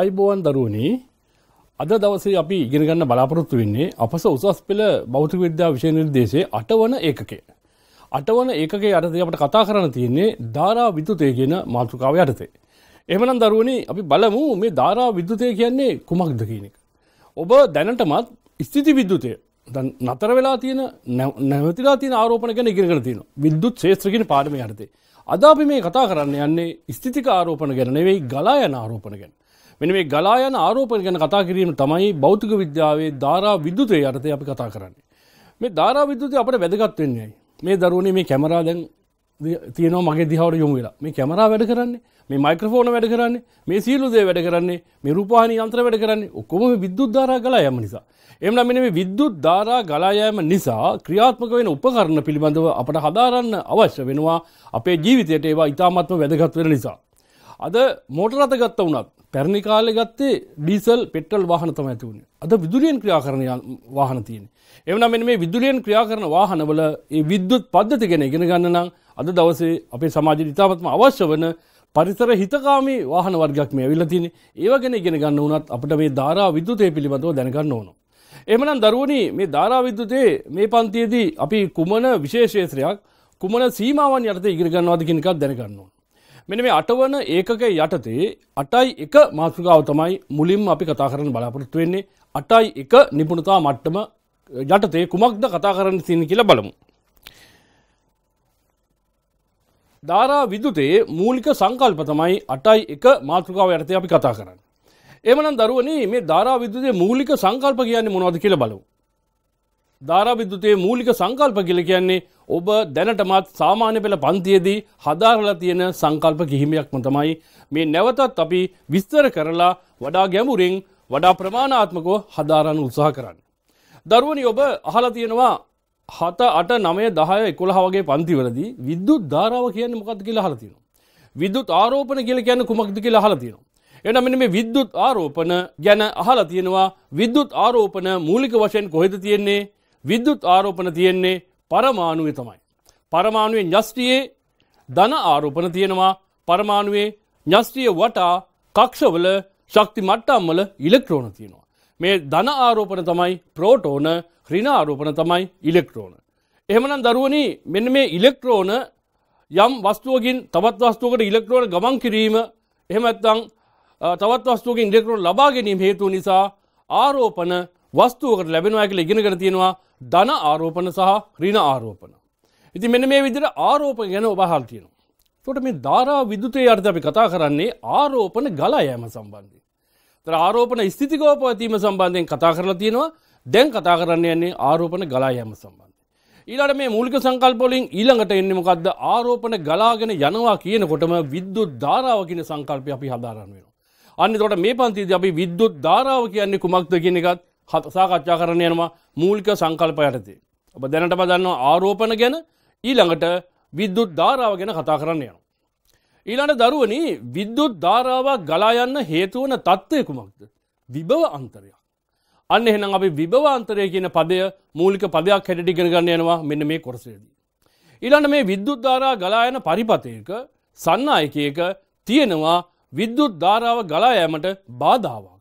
අයිබෝවන් දරුවනේ අද දවසේ අපි ඉගෙනගන්න බලාපොරොත්තු වෙන්නේ අපස උසස් පෙළ බෞද්ධ විද්‍යා විෂය නිර්දේශයේ අටවන ඒකකය. අටවන ඒකකයේ යටතේ අපට කතා කරන්න තියෙන්නේ ධාරා විදුලිතය කියන මාතෘකාව යටතේ. එහෙමනම් දරුවනේ අපි බලමු මේ ධාරා විදුලිතය කියන්නේ කුමක්ද කියන එක. ඔබ දැනටමත් ස්ථಿತಿ විදුලිතය දැන් නතර වෙලා තියෙන නැවතිලා තියෙන ආරෝපණ ගැන ඉගෙනගෙන තියෙනවා. විද්‍යුත් ක්ෂේත්‍ර කියන පාඩමේ යටතේ. අද අපි මේ කතා කරන්න යන්නේ ස්ථිතික ආරෝපණ ගැන නෙවෙයි ගලා යන ආරෝපණ ගැන. මෙන මේ ගලායන ආරෝපණ ගැන කතා කිරීම තමයි බෞතික විද්‍යාවේ ධාරා විද්‍යුතය යටතේ අපි කතා කරන්නේ. මේ ධාරා විද්‍යුතය අපට වැදගත් වෙන්නේ ඇයි? මේ දරුවනේ මේ කැමරා දැන් තියෙනවා මගේ දිහාවට යොමු වෙලා. මේ කැමරා වැඩ කරන්නේ, මේ මයික්‍රොෆෝන වැඩ කරන්නේ, මේ සියලු දේ වැඩ කරන්නේ, මේ රූපවාහිනී යන්ත්‍ර වැඩ කරන්නේ ඔක්කොම මේ විද්‍යුත් ධාරා ගලා යාම නිසා. එමනම් මෙන්න මේ විද්‍යුත් ධාරා ගලා යාම නිසා ක්‍රියාත්මක වෙන උපකරණ පිළිබඳව අපට හදාරන්න අවශ්‍ය වෙනවා අපේ ජීවිතයට ඒවා ඉතාමත්ම වැදගත් වෙන නිසා. අද මෝටර් රථ ගත්ත වුණත් පැරණි කාලෙ ගත්තේ ඩීසල් පෙටල් වාහන තම ඇති වුණේ අද විදුලියෙන් ක්‍රියා කරන වාහන තියෙන එවනම් මෙ මේ විදුලියෙන් ක්‍රියා කරන වාහනවල ඒ විද්‍යුත් පද්ධති ගැන ඉගෙන ගන්න නම් අද දවසේ අපේ සමාජ ඉතාමත්ම අවශ්‍ය වන පරිසර හිතකාමී වාහන වර්ගයක් මේ ඇවිල්ලා තියෙන්නේ ඒවා ගැන ඉගෙන ගන්න වුණත් අපිට මේ ධාරා විද්‍යුතය පිළිබඳව දැනගන්න ඕන එහෙමනම් දරුවනි මේ ධාරා විද්‍යුතයේ මේ පන්තියේදී අපි කුමන විශේෂ ක්ෂේත්‍රයක් කුමන සීමාවන් යටතේ ඉගෙන ගන්නවද කියන එකත් දැනගන්න ඕන මෙන මේ අටවන ඒකක යටතේ අටයි එක මාතෘකාව තමයි මුලින්ම අපි කතා කරන බලාපොරොත්තු වෙන්නේ අටයි එක නිපුණතා මට්ටම යටතේ කුමක්ද කතා කරන්න තියෙන කියලා බලමු. ධාරා විදුතේ මූලික සංකල්ප තමයි අටයි එක මාතෘකාව යටතේ අපි කතා කරන්න. එමනම් දරුවනේ මේ ධාරා විදුතේ මූලික සංකල්ප කියන්නේ මොනවද කියලා බලමු. ධාරාවිද්‍යුතයේ මූලික සංකල්ප කියලා කියන්නේ ඔබ දැනටමත් සාමාන්‍ය පෙළ පන්තියේදී හදාරලා තියෙන සංකල්ප කිහිමයක්ම තමයි මේ නැවතත් අපි විස්තර කරලා වඩා ගැඹුරින් වඩා ප්‍රමාණාත්මකව හදාරන්න උත්සාහ කරන්න. දරුවනි ඔබ අහලා තියෙනවා හත අට නමය දහය එකොළහ වගේ පන්තිවලදී විද්‍යුත් ධාරාව කියන්නේ මොකක්ද කියලා අහලා තියෙනවා. විද්‍යුත් ආරෝපණ කියලා කියන්නේ කුමක්ද කියලා අහලා තියෙනවා. එනම් මෙන්න මේ විද්‍යුත් ආරෝපණ ගැන අහලා තියෙනවා විද්‍යුත් ආරෝපණ මූලික වශයෙන් කොහෙද තියෙන්නේ විද්‍යුත් ආරෝපන තියෙන්නේ පරමාණුවේ තමයි. පරමාණුවේ ඥස්ටියේ ධන ආරෝපන තියෙනවා පරමාණුවේ ඥස්ටිය වටා කක්ෂවල ශක්ති මට්ටම්වල ඉලෙක්ට්‍රෝන තියෙනවා. මේ ධන ආරෝපන තමයි ප්‍රෝටෝන ඍණ ආරෝපන තමයි ඉලෙක්ට්‍රෝන. එහෙමනම් දරුවනි මෙන්න මේ ඉලෙක්ට්‍රෝන යම් වස්තුවකින් තවත් වස්තුවකට ඉලෙක්ට්‍රෝන ගමන් කිරීම එහෙම නැත්නම් තවත් වස්තුවකින් ඉලෙක්ට්‍රෝන ලබා ගැනීම හේතුව නිසා ආරෝපන වස්තුවකට ලැබෙනවා කියලා ඉගෙනගෙන තියෙනවා ධන ආරෝපණ සහ ඍණ ආරෝපණ. ඉතින් මෙන්න මේ විදිහට ආරෝපණ ගැන ඔබ අහලා තියෙනවා. එතකොට මේ ධාරා විදුතේ අර්ථ අපි කතා කරන්නේ ආරෝපණ ගලා යෑම සම්බන්ධයෙන්. ඒතර ආරෝපණ ස්ථිතිකෝපවතීම සම්බන්ධයෙන් කතා කරලා තියෙනවා. දැන් කතා කරන්න යන්නේ ආරෝපණ ගලා යෑම සම්බන්ධයෙන්. ඊළඟට මේ මූලික සංකල්ප වලින් ඊළඟට එන්නේ මොකද්ද? ආරෝපණ ගලාගෙන යනවා කියනකොටම විද්‍යුත් ධාරාව කියන සංකල්පය අපි හදාරන්න වෙනවා. අන්න එතකොට මේ පන්තියේදී අපි විද්‍යුත් ධාරාව කියන්නේ කුමක්ද කියන එකත් සාකච්ඡා කරන යනවා මූලික සංකල්ප යටතේ. ඔබ දැනට බදන්නවා ආරෝපන ගැන ඊළඟට විද්දුත් ධාරාව ගැන කතා කරන්න යනවා. ඊළඟ දරුවනි විද්දුත් ධාරාවක් ගලායන්න හේතුවන තත්ත්වය කුමක්ද. විභව අන්තරයක්. අන්න එහෙනම් අපි විභවාන්තරය කියන පදය මූලික පදයක් හැටිටිගෙන ගන්න යනවා මෙන්න මේ කොරසේදී. ඊළඟ මේ විද්දුත් ධාරා ගලායන පරිපතයක සන්නායකයක තියෙනවා විද්දුත් ධාරාව ගලායෑමට බාධාවක්.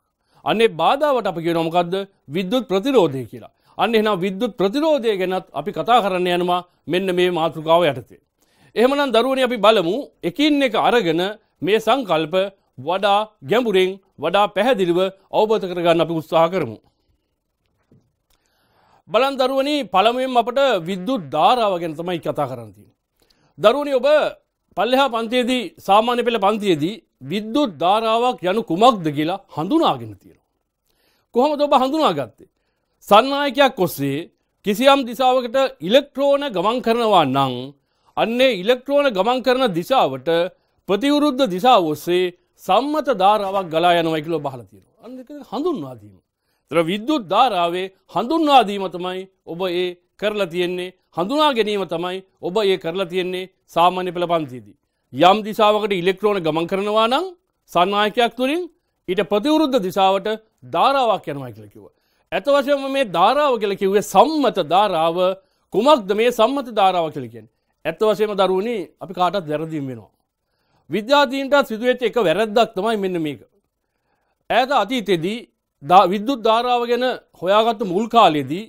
අන්නේ බාධාවට අපි කියනොමකක්ද විද්‍යුත් ප්‍රතිරෝධය කියලා අන්න එනම් විද්‍යුත් ප්‍රතිරෝධය ගැනත් අපි කතා කරන්න යනවා මෙන්න මේ මාතෘකාව යටතේ. එහෙමනම් දරුවන අපි බලමු එකින් එක අරගෙන මේ සංකල්ප වඩා ගැඹුරෙන් වඩා පැහැදිලිව අවබෝධ කරගන්න අපි උත්සාහ කරමු. බලන් දරුවනි පළමුවෙන් අපට විද්‍යුත් ධාරාව ගැන තමයි කතා කරන්න තියෙන්නේ. දරුවනි ඔබ පල්ලෙහා පන්තියේදී සාමාන්‍ය පෙළ පන්තියේදී විද්දුත් ධාරාවක් යනු කුමක්ද කියලා හඳුනාගෙන තියෙනවා. කොහොමද ඔබ හඳුනාගත්තේ. සන්නායකයක් ඔස්සේ කිසියම් දිසාවකට ඉලෙක්ට්‍රෝන ගමන් කරනවා නං අන්නේ ඉලෙක්ට්‍රෝන ගමන් කරන දිසාවට ප්‍රතිවුරුද්ධ දිසාව ඔස්සේ සම්මත ධාරාවක් ගලා යනවා කියලා බහලා තියෙනවා. අන්න හඳුන්වා දීම. ඒතර විද්‍යුත් ධාරාවේ හඳුන්වා දීම තමයි ඔබ ඒ කරලා තියෙන්නේ හඳුනා ගැනීම තමයි ඔබ ඒ කරලා තියෙන්නේ සාමාන්‍ය පෙළ පන්තියේදී. යම් දිසාවකට ඉලෙක්ට්‍රෝන ගමන් කරනවා නම් සන්නායකයක් තුළින් ඊට ප්‍රතිවරුද්ධ දිසාවට ධාරාවක් යනවා කියලා කිව්ව. ඇත වශයෙන්ම මේ ධාරාව කියලා කිව්වේ සම්මත ධාරාව කුමක්ද මේ සම්මත ධාරාව කියලා කියන්නේ. ඇත්ත වශයෙන්ම දරුවනි අපි කාටත් වැරදීම් වෙනවා. විද්‍යාර්ථීන්ටත් සිදුවෙච්ච එක වැරද්දක් තමයි මෙන්න මේක. ඈත අතීතයේදී විද්‍යුත් ධාරාව ගැන හොයාගත්තු මුල් කාලයේදී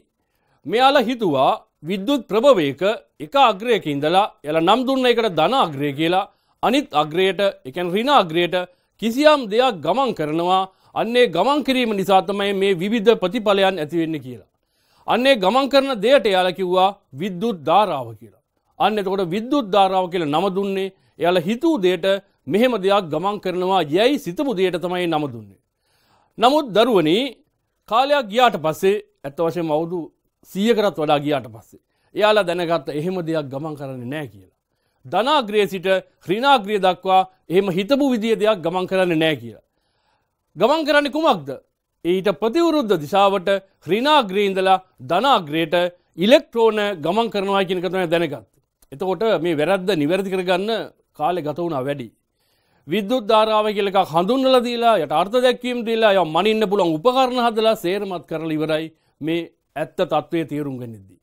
මෙයාලා හිතුවා විද්‍යුත් ප්‍රභවයක එක අග්‍රයක ඉඳලා යල නම් දුන්න එකට ධන අග්‍රය කියලා අනිත් අග්‍රයට එකන් රින අග්‍රයට කිසියම් දෙයක් ගමන් කරනවා අන්නේ ගමන් කිරීම නිසා තමයි මේ විවිධ ප්‍රතිඵලයන් ඇතිවෙන්න කියලා. අන්නේ ගමන් කරන දෙයට එයාලා කිව්වා විද්‍යුත් ධාරාව කියලා. අන්න එතකොට විද්‍යුත් ධාරාව කියලා නම දුන්නේ එයාලා හිතූ දෙයට මෙහෙම දෙයක් ගමන් කරනවා යැයි සිතපු දෙයට තමයි නම දුන්නේ. නමුත් දරුවනි කාලයක් ගියාට පස්සේ ඇත්ත වශයෙන්ම අවුරුදු සියකරත් වඩා ගියාට පස්සේ. එයාලා දැනගත්ත එහෙම දෙයක් ගමන් කරන්න නෑ කියලා. ධනාග්‍රිය සිට ක්‍රීනාග්‍රිය දක්වා එහෙම හිතපු විදිිය දෙයක් ගමන් කරන්න නෑ කියලා. ගමන් කරන්න කුමක්ද. ඊට ප්‍රතිවුරුද්ධ දිශාවට ක්‍රීනාග්‍රීන්දලා ධනාග්‍රයට ඉලෙක්ට්‍රෝන ගමන් කරනවා කියන කතන දැනගත්. එතකොට මේ වැරද්ද නිවැරදි කරගන්න කාලෙ ගත වුණා වැඩි. විද්‍යුත් ධාරාව කියලක හඳුන්නල දීලා යට අර්ථ දැක්වීම් දීලා ය මනින්න පුළන් උපකරණ හදලා සේරමත් කරල ඉවරයි මේ ඇත්ත තත්ත්වය තේරුම් ගනිද්දී.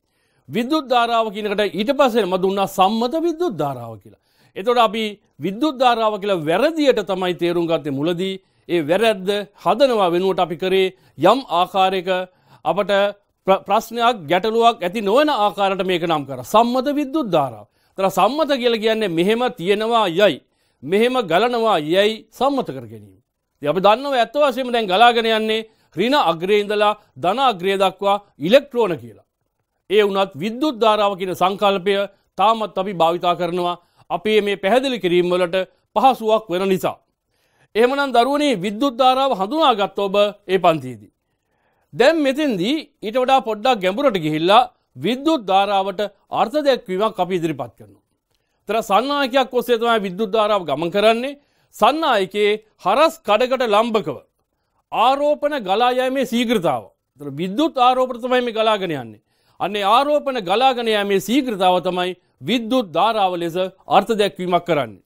විද්‍යුත් ධාරාව කියනකට ඊට පස්සෙම දුන්නා සම්මත විද්‍යුත් ධාරාව කියලා. එතකොට අපි විද්‍යුත් ධාරාව කියලා වැරදියට තමයි තේරුම් ගත්තේ මුලදී. ඒ වැරද්ද හදනවා වෙනුවට අපි කරේ යම් ආකාරයක අපට ප්‍රශ්නයක් ගැටලුවක් ඇති නොවන ආකාරයට මේක නම් කර සම්මත විද්‍යුත් ධාරාව. තර සම්මත කියලා කියන්නේ මෙහෙම තියෙනවා යයි මෙහෙම ගලනවා යයි සම්මත කර ගැනීම. අපි දන්නව ඇත්ත වශයෙන්ම දැන් ගලාගෙන යන්නේ ක්‍රීන අග්‍රේ ඉඳලා ධන අග්‍රය දක්වා ඉලෙක්ට්‍රෝන කියලා. ඒ වුණත් විද්‍යුත් ධාරාව කියන සංකල්පය තාමත් අපි භාවිතා කරනවා අපේ මේ පැහැදිලි කිරීම් වලට පහසුවක් වෙන නිසා. එහෙමනම් දරුවනේ විද්‍යුත් ධාරාව හඳුනාගත් ඔබ ඒ පන්තියේදී. දැන් මෙතෙන්දී ඊට වඩා පොඩ්ඩක් ගැඹුරට ගිහිල්ලා විද්‍යුත් ධාරාවට අර්ථ දැක්වීමක් අපි ඉදිරිපත් කරනවා. තර සන්නායකයක් ඔස්සේ තමයි විද්‍යුත් ධාරාව ගමන් කරන්නේ. සන්නායකයේ හරස් කඩකට ලම්බකව ආරෝපන ගලායෑමේ සීග්‍රතාව තර විද්‍යුත් ආරෝපණ තමයි මේ ගලාගෙන යන්නේ අන්නේ ආරෝපන ගලාගෙන යෑමේ සීග්‍රතාව තමයි විද්‍යුත් ධාරාව ලෙස අර්ථ දැක්වීමක් කරන්නේ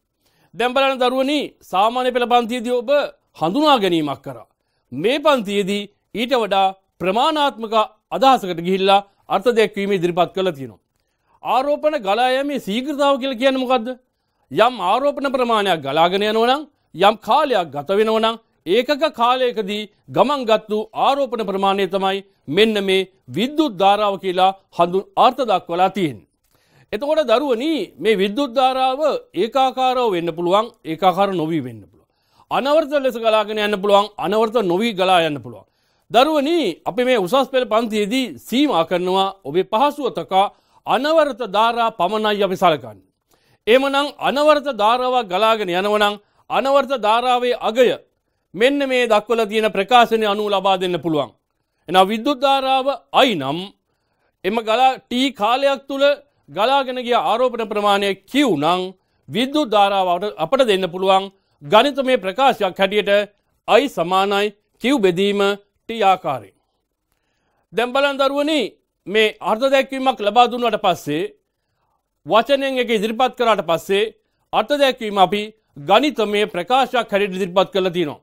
දැන් බලන්න දරුවනි සාමාන්‍ය පෙළ පන්තියේදී ඔබ හඳුනා ගැනීමක් කරා මේ පන්තියේදී ඊට වඩා ප්‍රමාණාත්මක අදහසකට ගිහිල්ලා අර්ථ දැක්වීම ඉදිරිපත් කළා තියෙනවා ආරෝපන ගලායෑමේ සීග්‍රතාව කියලා කියන්නේ මොකද්ද යම් ආරෝපණ ප්‍රමාණයක් ගලාගෙන යනවා නම් යම් කාලයක් ගත වෙනවා නම් ඒකක කාලයකදී ගමන් ගත්තු ආරෝපණ ප්‍රමාණය තමයි මෙන්න මේ විද්‍යුත් ධාරාව කියලා හඳුන් අර්ථ දක්වලා තියෙන්. එතකොට දරුවනි මේ විද්‍යුත් ධාරාව ඒකාකාරව වෙන්න පුළුවන් ඒකාකාර නොවී වෙන්න පුළුවන්. අනවර්ත ලෙස ගලාගෙන යන්න පුළුවන් අනවර්ත නොවී ගලා යන්න පුළුවන්. දරුවනි අපි මේ උසස් පෙළ පන්තියේදී සීමා කරනවා ඔබේ පහසුව තකා අනවර්ත ධාරා පමණයි අපි සලකන්නේ. එමනම් අනවර්ත ධාරාවක් ගලාගෙන යනවනම් අනවර්ත ධාරාවේ අගය මෙන්න මේ දක්වල තියෙන ප්‍රකාශනය අනු ලබා දෙන්න පුළුවන්. එන විද්‍යුද්ධාරාව අයි නම් එම ගලා ටී කාලයක් තුළ ගලාගෙනගේ ආරෝපන ප්‍රමාණය කිව් නං විද්‍යු ධාරාවට අපට දෙන්න පුළුවන් ගනිත මේ ප්‍රකාශයක් හැටියට අයි සමානයි කිව් බෙදීම ටියාකාරේ. දැම්බලන් දරුවනි මේ අර්ධ දැක්වීමක් ලබා දුන්නට පස්සේ වචනයෙන් එක ඉදිරිපත් කරාට පස්සේ අර්ථ දැක්වීම අපි ගනිත මේ ප්‍රකාශයක් හැටියට ඉදිරිපත් කරලා තියෙනවා.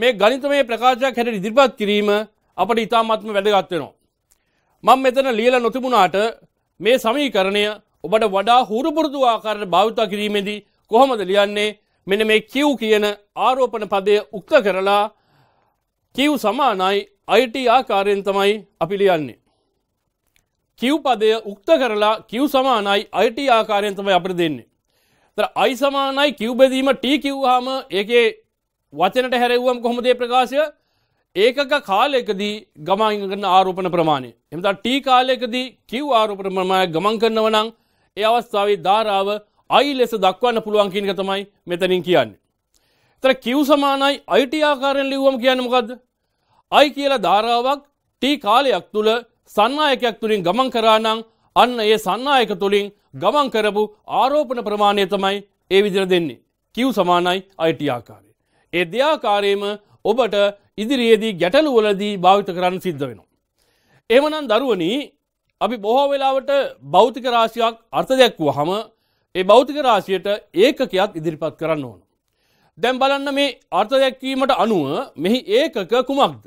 මේ ගනිතමය ප්‍රකාශයක් හැට ඉදිරිපත් කිරීම අපට ඉතාමත්ම වැදගත්වෙනවා. මං මෙතන ලියල නොතිබුණාට මේ සමීකරණය ඔබට වඩා හුරුපුරුදු ආකාරයට භාවිතා කිරීමේදී කොහොමද ලියන්නේ මෙන මේ කිව් කියන ආරෝපන පදය උක්ත කරලා කිව් සමානයි අයිට ආකාරයෙන් තමයි අපි ලියන්නේ. කිව් පදය උක්ත කරලා කිව් සමානයි අයිට ආකාරයෙන් තමයි අපට දෙන්නේ. තර අයි සමානයි කිව්බැදීම ටී කිව්හාම ඒකේ වචනට හැරවුවම් කොහොමදේ ප්‍රකාශය ඒකක කාලයකදී ගමන්ගන්න ආරෝපන ප්‍රමාණය. එමතා ටී කාලයකදී කිව් ආරෝපන ප්‍රමාණය ගමන් කරනව නං ඒ අවස්ථාවේ ධාරාව අයි ලෙස දක්වන්න පුළුවන් කියනක තමයි මෙතනින් කියන්නේ. තර කිව් සමානයි අයිට ආකාරයෙන් ලිව්වම කියන්නමකක්ද. අයි කියලා ධාරාවක් ටී කාලයක් තුළ සන්නායකයක් තුළින් ගමන් කරානං අන්න ඒ සන්නායක තුළින් ගමන් කරපු ආරෝපන ප්‍රමාණය තමයි ඒ විදිර දෙන්නේ. කිව් සමානයි අයිට ආකාර. ඒ දෙයාකාරයම ඔබට ඉදිරියේදී ගැටලුවලදී භාවිත කරන්න සිද්ධ වෙනවා. එමනම් දරුවනී අපි බොහෝ වෙලාවට භෞතික රාශියක් අර්ථ දැක්වූ හම ඒ භෞතික රාශියට ඒකකයක් ඉදිරිපත් කරන්න ඕන. දැම් බලන්න මේ අර්ථ දැක්වීමට අනුව මෙහි ඒකක කුමක්ද.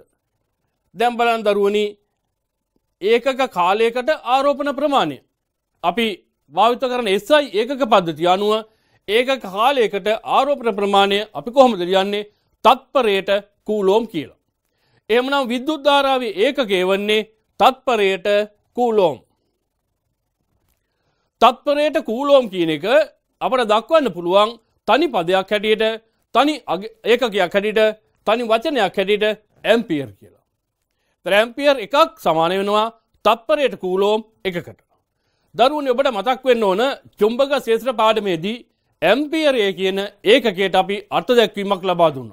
දැම් බලන් දරුවනි ඒකක කාලයකට ආරෝපන ප්‍රමාණය. අපි භාවිත කරන එස්සයි ඒකක පද්ධති අනුව ඒක කාලයකට ආරෝපණ ප්‍රමාණය අපි කොහොමද ලියන්නේ තත්පරයට කූලෝම් කියලා. එමනම් විද්‍යුද්ධාරාවේ ඒකගේ වන්නේ තත්පරයට කූලෝම්. තත්පරයට කූලෝම් කියන එක අපට දක්වන්න පුළුවන් තනි පදයක් හැටියට තනි ඒකගයක් හැටිට තනි වචනයක් හැටිට ඇම්පියර් කියලා. ත්‍රැම්පියර් එකක් සමාන වෙනවා තත්පරයට කූලෝම් එකකට. දරුවන් ඔබට මතක් වෙන්න ඕන චුම්භක ශේත්‍ර පාඩමේදී ඇම්පියරය කියන ඒකකයට අපි අර්ථ දැක්වීමක් ලබා දුන්න.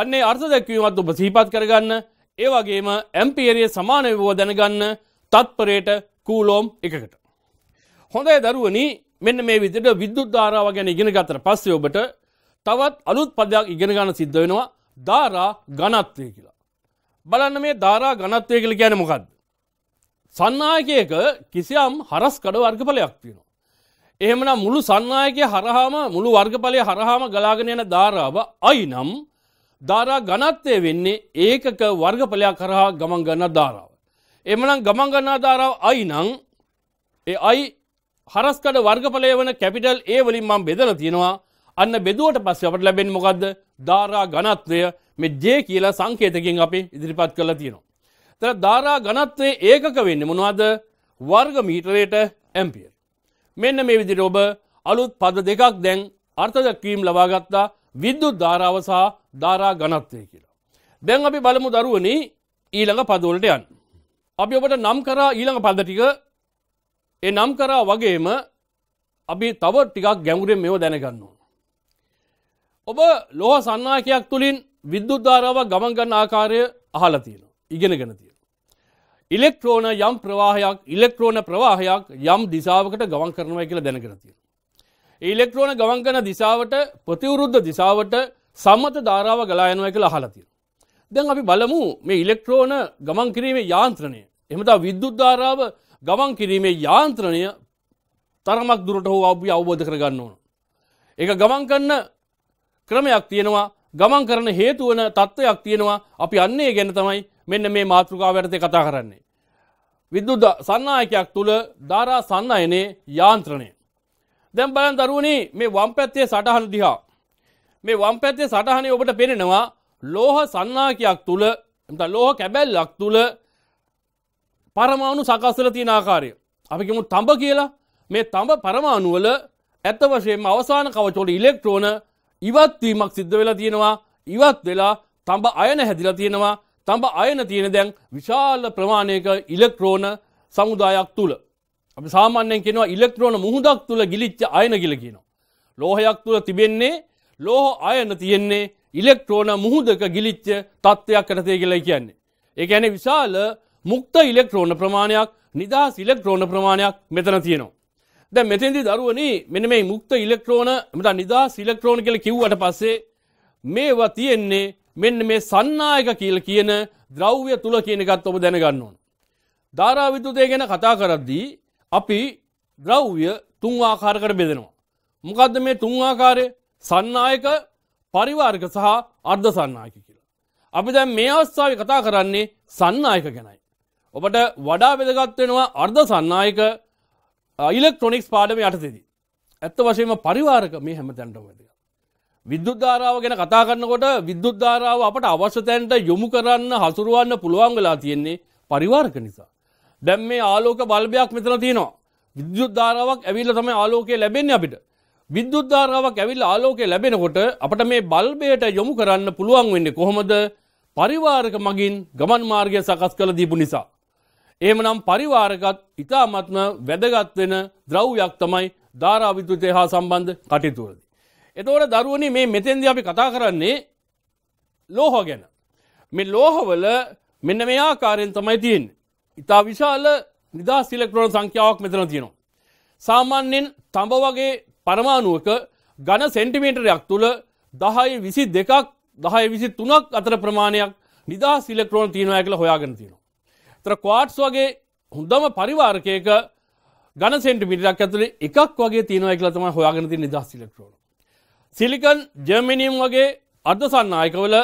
අන්නේ අර්ථ දැක්වීමත් ඔබ සහිපත් කරගන්න ඒවගේම ඇම්පියරිය සමාන වෝ දැනගන්න තත්පරයට කූලෝම් එකකට. හොඳයි දරුවනි මෙන්න මේ විදිට විද්දුත් ධාරාව ගැන ඉගෙන ගතර පස්සේ ඔබට තවත් අලුත් පදයක් ඉගෙන ගන්න සිද්ධ වෙනවා ධාරා ගණත්වය කියලා. බලන්න මේ ධාරා ගණත්වය කියල ගැන මොකක්ද. සන්නායකයක කිසියම් හරස් කඩ වර්ගඵලයක් තියෙනවා. එහෙමන මුළු සන්නායකය හරහාම මුළු වර්ගඵලය හරහාම ගලාගෙන යන ධාරාව අයි නම් ධාරා ගනත්වය වෙන්නේ ඒකක වර්ගඵලයක් කරහා ගමන් ගන්න ධාරාව. එමනම් ගමන් ගන්නා ධාරාව අයි නං ඒ අයි හරස්කට වර්ගඵලය වන කැපිටල් ඒ වලින් මං බෙදල තියෙනවා අන්න බෙදුවට පස්ස අපට ලැබෙන් මොකක්ද ධාරා ගනත්වය මෙ ජේ කියලා සංකේතකින් අපි ඉදිරිපත් කරලා තියෙනවා. තර ධාරා ගනත්වේ ඒකක වෙන්න මොනවාද වර්ග මීටරයට ඇම්පියර්. මෙන්න මේ විදිට ඔබ අලුත් පද දෙකක් දැන් අර්ථදැක්වීම් ලබාගත්තා විද්‍යුත් ධාරාව සහ ධාරා ගණත්වය කියලා. දැන් අපි බලමු දරුවනි ඊළඟ පදවලට යන්න. අපි ඔබට නම් කරා ඊළඟ පද ටික ඒ නම් කරා වගේම අපි තව ටිකක් ගැමුරෙන් මෙව දැනගන්න ඕන. ඔබ ලෝහ සන්නායකයක් තුළින් විද්‍යුත් ධාරාවක් ගමන් ගන්න ආකාරය අහලා තියෙනවා. ඉගෙනගෙන තියෙනවා. ඉලෙක්ට්‍රෝන යම් ප්‍රවාහයක් ඉලෙක්ට්‍රෝන ප්‍රවාහයක් යම් දිසාවකට ගවන් කරනවා කියලා දැනගෙන තියෙන. ඉලෙක්ට්‍රෝන ගවන් කරන දිසාවට ප්‍රතිවරුද්ධ දිසාවට සම්මත ධාරාව ගලා යනවා කියලා අහලා තියෙනවා. දැන් අපි බලමු මේ ඉලෙක්ට්‍රෝන ගමන් කිරීමේ යාන්ත්‍රණය. එහෙමද විද්‍යුත් ධාරාව ගමන් කිරීමේ යාන්ත්‍රණය තරමක් දුරට හෝ අපි අවබෝධ කරගන්න ඕන. ඒක ගමන් කරන ක්‍රමයක් තියෙනවා ගමන් කරන හේතුවන තත්ත්වයක් තියෙනවා අපි අන්නේ ගැන තමයි මෙන්න මේ මාතෘකාව වැරතේ කතා කරන්නේ. විද්‍යුත් සන්නායකයක් තුළ ධාරා සන්නයනේ යාන්ත්‍රණය. දැම් බලන් දරුවනි මේ වම් පැත්තේ සටහන දිහා. මේ වම් පැත්තේ සටහනේ ඔබට පෙනෙනවා ලෝහ සන්නාකයක් තුළ ලෝහ කැබැල්ලක් තුළ පරමාණු සකස්සල තියෙන ආකාරය. අපිකිමු තඹ කියලා මේ තඹ පරමාණුවල ඇත්ත වශයෙන්ම අවසාන කවචෝට ඉලෙක්ට්‍රෝන ඉවත්වීමක් සිද්ධ වෙලා තියෙනවා ඉවත් වෙලා තඹ අයන හැදිලා තියෙනවා තඹ අයන තියෙන දැන් විශාල ප්‍රමාණයක ඉලෙක්ට්‍රෝන සමුදායක් තුළ. අපි සාමාන්‍යයෙන් කෙනවා ඉලෙක්ට්‍රෝන මුහුදක් තුළ ගිලිච්ච අයන කියල කියනවා. ලෝහයක් තුළ තිබෙන්නේ ලෝහ අයන තියෙන්නේ ඉලෙක්ට්‍රෝන මුහුදක ගිලිච්ච තත්ත්වයක් කරතය කියලා කියන්නේ. ඒ ඇන විශාල මුක්ත ඉලෙක්ට්‍රෝන ප්‍රමාණයක් නිදහස් ඉලෙක්ට්‍රෝන ප්‍රමාණයක් මෙතන තියෙනවා. දැ මෙතන්දි දරුවන මෙන මේ මුක්ත ඉලෙක්ට්‍රෝන මෙට නිදා සිලෙක්ට්‍රෝන කළ කිව්වට පස්සේ මේවා තියෙන්නේ මෙන්න මේ සන්නායක කියල කියන ද්‍රව්‍ය තුළ කියනකත් ඔබ දැනගන්න ඕන. ධාරා විදුතය ගැන කතා කරද්දී අපි ද්‍රව්‍ය තුන්ආකාරකට බෙදෙනවා. මොකක්ද මේ තුන්ආකාරය සන්නායක පරිවාර්ක සහ අර්ධ සන්නායක කියලා. අපි දැන් මේ අවස්ථාව කතා කරන්නේ සන්නායක ගැනයි. ඔබට වඩා වෙදගත්වෙනවා අර්ධ සන්නායක ඉලෙක්ට්‍රොනික්ස් පාඩම යටතෙදී. ඇත්ත වශයෙන්ම පරිවාරක මේ හැම තැන්ටම ඇති. විද්‍යුද්ධාරාව ගැන කතා කරන්නකොට විද්‍යුද්ධාරාව අපට අවශ්‍යතැන්ට යොමු කරන්න හසුරුවන්න පුළුවන් වෙලා තියෙන්නේ පරිවාර්ක නිසා. දැම් මේ ආලෝක බල්බයක් මෙතන තියෙනවා. විද්‍යුද්ධාරාවක් ඇවිල්ල තම ආලෝකය ලැබෙන්නේ අපිට. විද්‍යුද්ධාරාවක් ඇවිල් ආලෝකය ලැබෙනකොට අපට මේ බල්බයට යොමු කරන්න පුළුවන් වෙන්නේ කොහොමද පරිවාරක මගින් ගමන් මාර්ගය සකස් කළ දීපු නිසා. ඒමනම් පරිවාරකත් ඉතාමත්ම වැදගත්වෙන ද්‍රව්යක් තමයි ධාරාවිද්‍යුතය හා සම්බන්ධ කටයුතුවලදී. එතවට දරුවන මේ මෙතෙන්ද අපි කතා කරන්නේ ලෝහ ගැන. මෙ ලෝහවල මෙන්න මේ ආකාරයෙන් තමයි තියෙන්. ඉතා විශාල නිදා සිලෙක්ට්‍රෝන සංඛ්‍යාවක් මෙතන තියෙනවා. සාමාන්‍යෙන් තඹ වගේ පරමාණුවක ගන සෙන්ටිමේටරයක් තුළ දහයි විසි දෙකක් දහයි විසි තුනක් අතර ප්‍රමාණයක් නිදා සිලෙක්ට්‍රෝන තියෙනවා කියල හොයාගෙන තියෙනවා. තර කවාට්ස් වගේ හොඳම පරිවාර්කයක ගන සෙන්ටිමිටක් ඇතුලේ එකක් වගේ තියෙනවා කියලා තමයි හොයාගෙන තියෙන නිදා සිලෙක්ට්‍රෝන. සිලිකන් ජර්මිනියම් වගේ අර්ධසන්නායකවල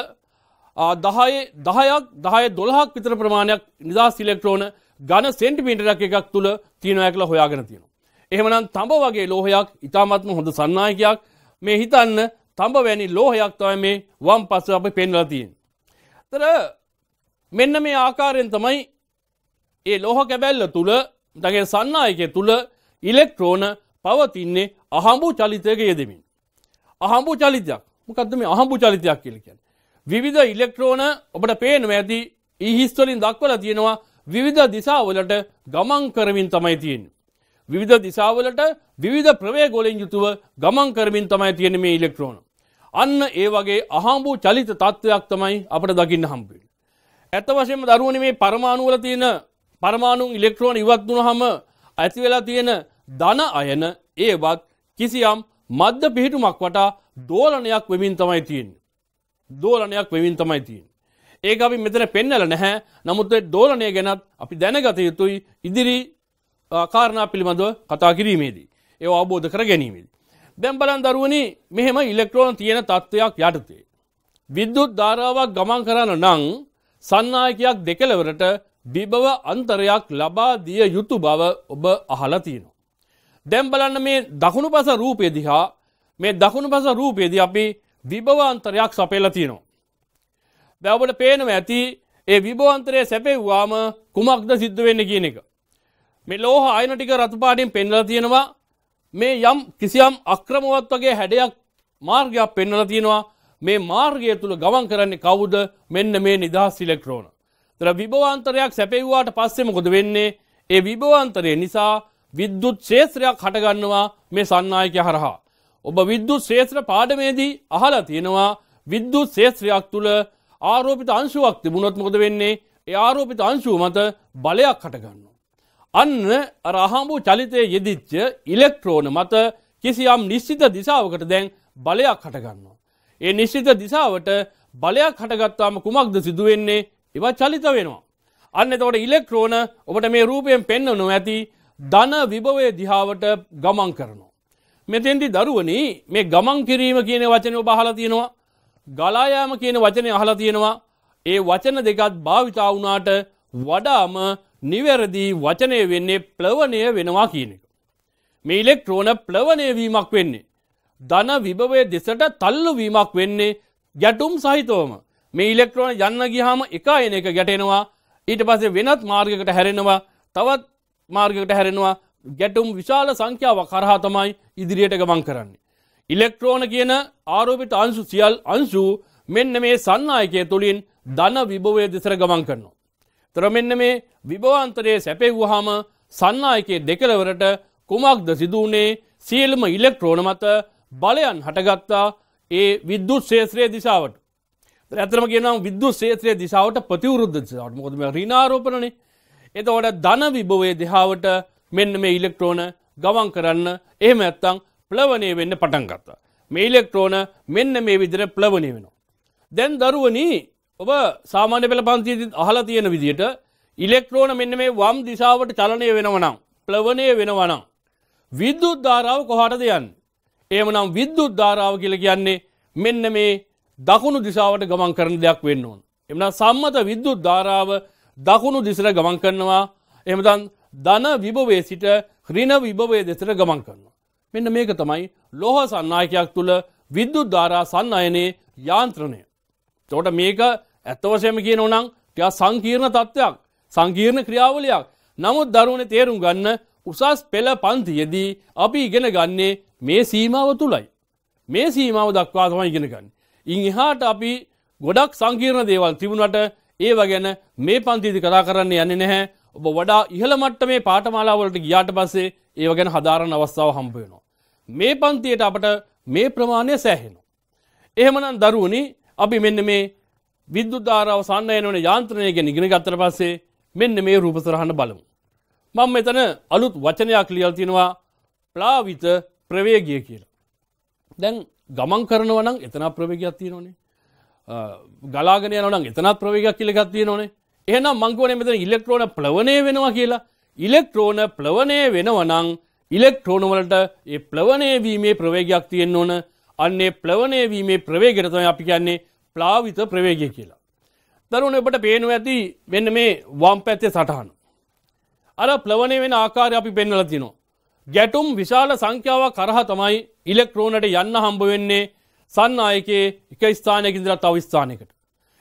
දහයේ දහයක් දහය දොළහක් විතර ප්‍රමාණයක් නිදහස් ඉලෙක්ට්‍රෝන ගන සෙන්ටිමිටරක් එකක් තුළ තියෙනවා කියලා හොයාගෙන තියෙනවා. එහෙමනම් තඹ වගේ ලෝහයක් ඉතාමත්ම හොඳ සන්නායකයක් මේ හිතන්න තඹ වැනි ලෝහයක් තමයි මේ වම් පස්ස අපි පෙන්වලා තියෙන්නේ. තර මෙන්න මේ ආකාරයෙන් තමයි ඒ ලෝහ කැබැල්ල තුළ දගේ සන්නායකය තුළ ඉලෙක්ට්‍රෝන පවතින්නේ අහඹු චලිතයක යෙදෙමින්. අහම්බු චලිතයක් මොකක්ද මේ අහම්බු චලිතයක් කියල කියන. විවිධ ඉලෙක්ට්‍රෝන ඔබට පේනු ඇති ඉහිස්වලින් දක්වල තියෙනවා විවිධ දිසාවලට ගමන් කරමින් තමයි තියෙන. විවිධ දිසාවලට විවිධ ප්‍රවේගොලෙන් යුතුව ගමන් කරමින් තමයි තියෙන මේ ඉලෙක්ට්‍රෝන. අන්න ඒ වගේ අහම්බූ චලිත තත්ත්වයක් තමයි අපට දකින්න හම්පිල්. ඇත වශයෙන් දරුවන මේ පරමාණුවල තියෙන පරමාණුන් ඉලෙක්ට්‍රෝන ඉවත් වුණහම ඇතිවෙලා තියෙන ධන අයන ඒවත් කිසියම් මධ්‍ය පිහිටුමක් වටා දෝලනයක් වෙමින් තමයි තියෙන්. දෝලනයක් වෙමින් තමයි තියෙන්. ඒ අපි මෙතන පෙන්නල නැහැ නමුත් දෝලනය ගැනත් අපි දැනගත යුතුයි ඉදිරි කාරණා පිළිබඳව කතා කිරීමේදී. ඒ අවබෝධ කර ගැනීමේදී. දැම්බලන් දරුවනි මෙහෙම ඉලෙක්ට්‍රෝන තියෙන තත්ත්වයක් යටතේ. විද්‍යුත් ධාරාවක් ගමන් කරන්න නං සන්නායකයක් දෙකලවරට විභව අන්තරයක් ලබා දිය යුතු බව ඔබ අහලා තියෙනවා. දැම් බලන්න මේ දකුණු පස රූපය දිහා මේ දකුණු පස රූපයේද අපි විභවන්තරයක් සපේල තියෙනවා. දැවට පේනව ඇති ඒ විභවන්තරය සැපෙව්වාම කුමක්ද සිද්ධ වෙන්න කියන එක. මේ ලෝහ අයිනටික රතුපාටින් පෙන්ල තියෙනවා මේ යම් කිසියම් අක්‍රමවත් වගේ හැඩයක් මාර්ගයක් පෙන්නල තියෙනවා මේ මාර්ගය තුළ ගවන් කරන්නේ කවුද මෙන්න මේ නිදහස් ඉලෙක්ට්‍රෝන. තර විභවන්තරයක් සැපෙව්වාට පස්සෙම කොද වෙන්නේ ඒ විභවන්තරය නිසා විද්දුත් ශේත්‍රයක් හටගන්නවා මේ සන්නායකය හරහා. ඔබ විද්දුත් ශේත්‍ර පාඩමේදී අහලා තියෙනවා විද්දුත් ශේත්‍රයක් තුළ ආරෝපිත අංශුවක් තිබුණොත් මොකද වෙන්නේ ඒ ආරෝපිත අංශුව මත බලයක් හටගන්නවා. අන්න රහම්බූ චලිතය යෙදිච්ච ඉලෙක්ට්‍රෝන මත කිසියම් නිශ්චිත දිසාවකට දැන් බලයක් හටගන්නවා. ඒ නිශ්චිත දිසාවට බලයක් හටගත්තාම කුමක්ද සිදුවෙන්නේ ඒවා චලිත වෙනවා. අන්න එතකොට ඉලෙක්ට්‍රෝන ඔබට මේ රූපයෙන් පෙන්වනු ඇති ධන විභවය දිහාවට ගමන් කරනවා. මෙතෙන්දි දරුවනි මේ ගමන් කිරීම කියන වචනය බහලා තියෙනවා ගලායාම කියන වචනය අහලා තියෙනවා ඒ වචන දෙකත් භාවිතා වුණාට වඩාම නිවැරදි වචනය වෙන්නේ ප්ලවනය වෙනවා කියන එක. මේ ඉලෙක්ට්‍රෝන ප්ලවනය වීමක් වෙන්නේ. ධන විභවය දෙසට තල්ලු වීමක් වෙන්නේ ගැටුම් සහිතවම මේ ඉලෙක්ට්‍රෝන යන්න ගිහාම එක එන එක ගැටෙනවා ඊට පසේ වෙනත් මාර්ගකට හැරෙනවා තවත් මාර්ගකට හැරෙනවා ගැටුම් විශාල සංඛ්‍යාව කරහා තමයි ඉදිරියට ගමන් කරන්නේ. ඉලෙක්ට්‍රෝන කියන ආරෝපිත අංශු සියල් අංශු මෙන්න මේ සන්නායකය තුළින් ධන විභවය දෙසර ගමන් කරනවා. තර මෙන්න මේ විභවාන්තරයේ සැපෙව්වහම සන්නායකයේ දෙකලවරට කුමක්ද සිදුවනේ සියලුම ඉලෙක්ට්‍රෝන මත බලයන් හටගත්තා ඒ විද්‍යුත් ශේත්‍රයේ දිශාවට. ඇතරම කියනම් විද්‍යුත් ශේත්‍රයේ දිශාවට ප්‍රතිවරුද්ධ දිශාවට මොකද මේ ඍණාරෝපණනේ එතවට ධන විභවය දෙහාාවට මෙන්න මේ ඉලෙක්ට්‍රෝන ගවන් කරන්න එහෙම ඇත්තං ප්ලවනය වෙන්න පටන් ගත්තා. මේ ඉලෙක්ට්‍රෝන මෙන්න මේ විදිර ප්ලවනය වෙනවා. දැන් දරුවනී ඔබ සාමාන්‍ය පෙළ පන්තිී අහලා තියෙන විදියට ඉලෙක්ට්‍රෝන මෙන්න මේ වම් දිසාවට චලනය වෙනවනම් ප්ලවනය වෙනවනම්. විද්දුත් ධාරාව කොහට දෙයන්. ඒමනම් විද්දුත් ධාරාව කියල කියන්නේ මෙන්න මේ දකුණු දිසාවට ගමන් කරන දෙයක් වෙන්න ඕන. එමන සම්මත විද්දුත් ධාරාව දකුණු දිසර ගමන් කරනවා එමතන් ධන විභවේ සිට ක්‍රීණ විභවය දෙසට ගමන් කරනවා. මෙන්න මේක තමයි ලොහ සන්නායකයක් තුළ විද්දුත් ධාරා සන්නයනේ යාන්ත්‍රණය. තෝට මේක ඇත්තවශයම කියන ඕනං ටයා සංකීර්ණ තත්ත්වයක් සංකීර්ණ ක්‍රියාවලයක් නමුත් දරුවන තේරුම් ගන්න උසස් පෙළ පන්තියදී අපි ඉගෙන ගන්නේ මේ සීමාව තුළයි. මේ සීමාව දක්වා තමයි ඉගෙනගන්න. ඉං එහාට අපි ගොඩක් සංකීර්ණ දේවල් තිබුණට ඒව ගැන මේ පන්තිීති කතා කරන්නේ යන්නේ නැහැ ඔබ වඩා ඉහළ මට්ට මේ පාටමාලාවලට ගියාට පස්සේ ඒව ගැන හදාරණ අවස්ථාව හම්පයනවා. මේ පන්තියට අපට මේ ප්‍රමාණය සෑහෙනු. එහෙමනම් දරුවනි අපි මෙන්න මේ විද්දුද්ධාරාව සන්නයන වන යාන්ත්‍රණය ගැන ඉගෙන ගත්තර පස්සේ මෙන්න මේ රූපසරහන්න බලමු. මං මෙතන අලුත් වචනයක් ලියල් තියෙනවා ප්ලාවිත ප්‍රවේගිය කියලා. දැන් ගමන් කරනවනම් එතන ප්‍රවේගයක් තියෙනවනේ ගලාගෙන යනන එතනත් ප්‍රවේගයක් කිලිගත්තිය නොනේ එහෙනම් මංකවනේ මෙතන ඉලෙක්ට්‍රෝන ප්ලවනය වෙනවා කියලා ඉලෙක්ට්‍රෝන ප්ලවනය වෙනවනං ඉලෙක්ට්‍රෝනවලට ඒ ප්ලවනය වීමේ ප්‍රවේගයක් තියෙන්න්න ඕන අන්නේ ප්ලවනය වීමේ ප්‍රවේගෙනතම අපි කියන්නේ ප්ලාවිත ප්‍රවේගය කියලා. දරුණ ඔබට පේනු ඇති වෙන්න මේ වම් පැත්තේ සටහන. අර ප්ලවනය වෙන ආකාරය අපි පෙන්නල තිනවා. ගැටුම් විශාල සංඛ්‍යාවක් කරහ තමයි ඉලෙක්ට්‍රෝනට යන්න හම්බ වෙන්නේ සන්නයකේ එක ස්ථානයක ඉදිර තව ස්ථානයකට.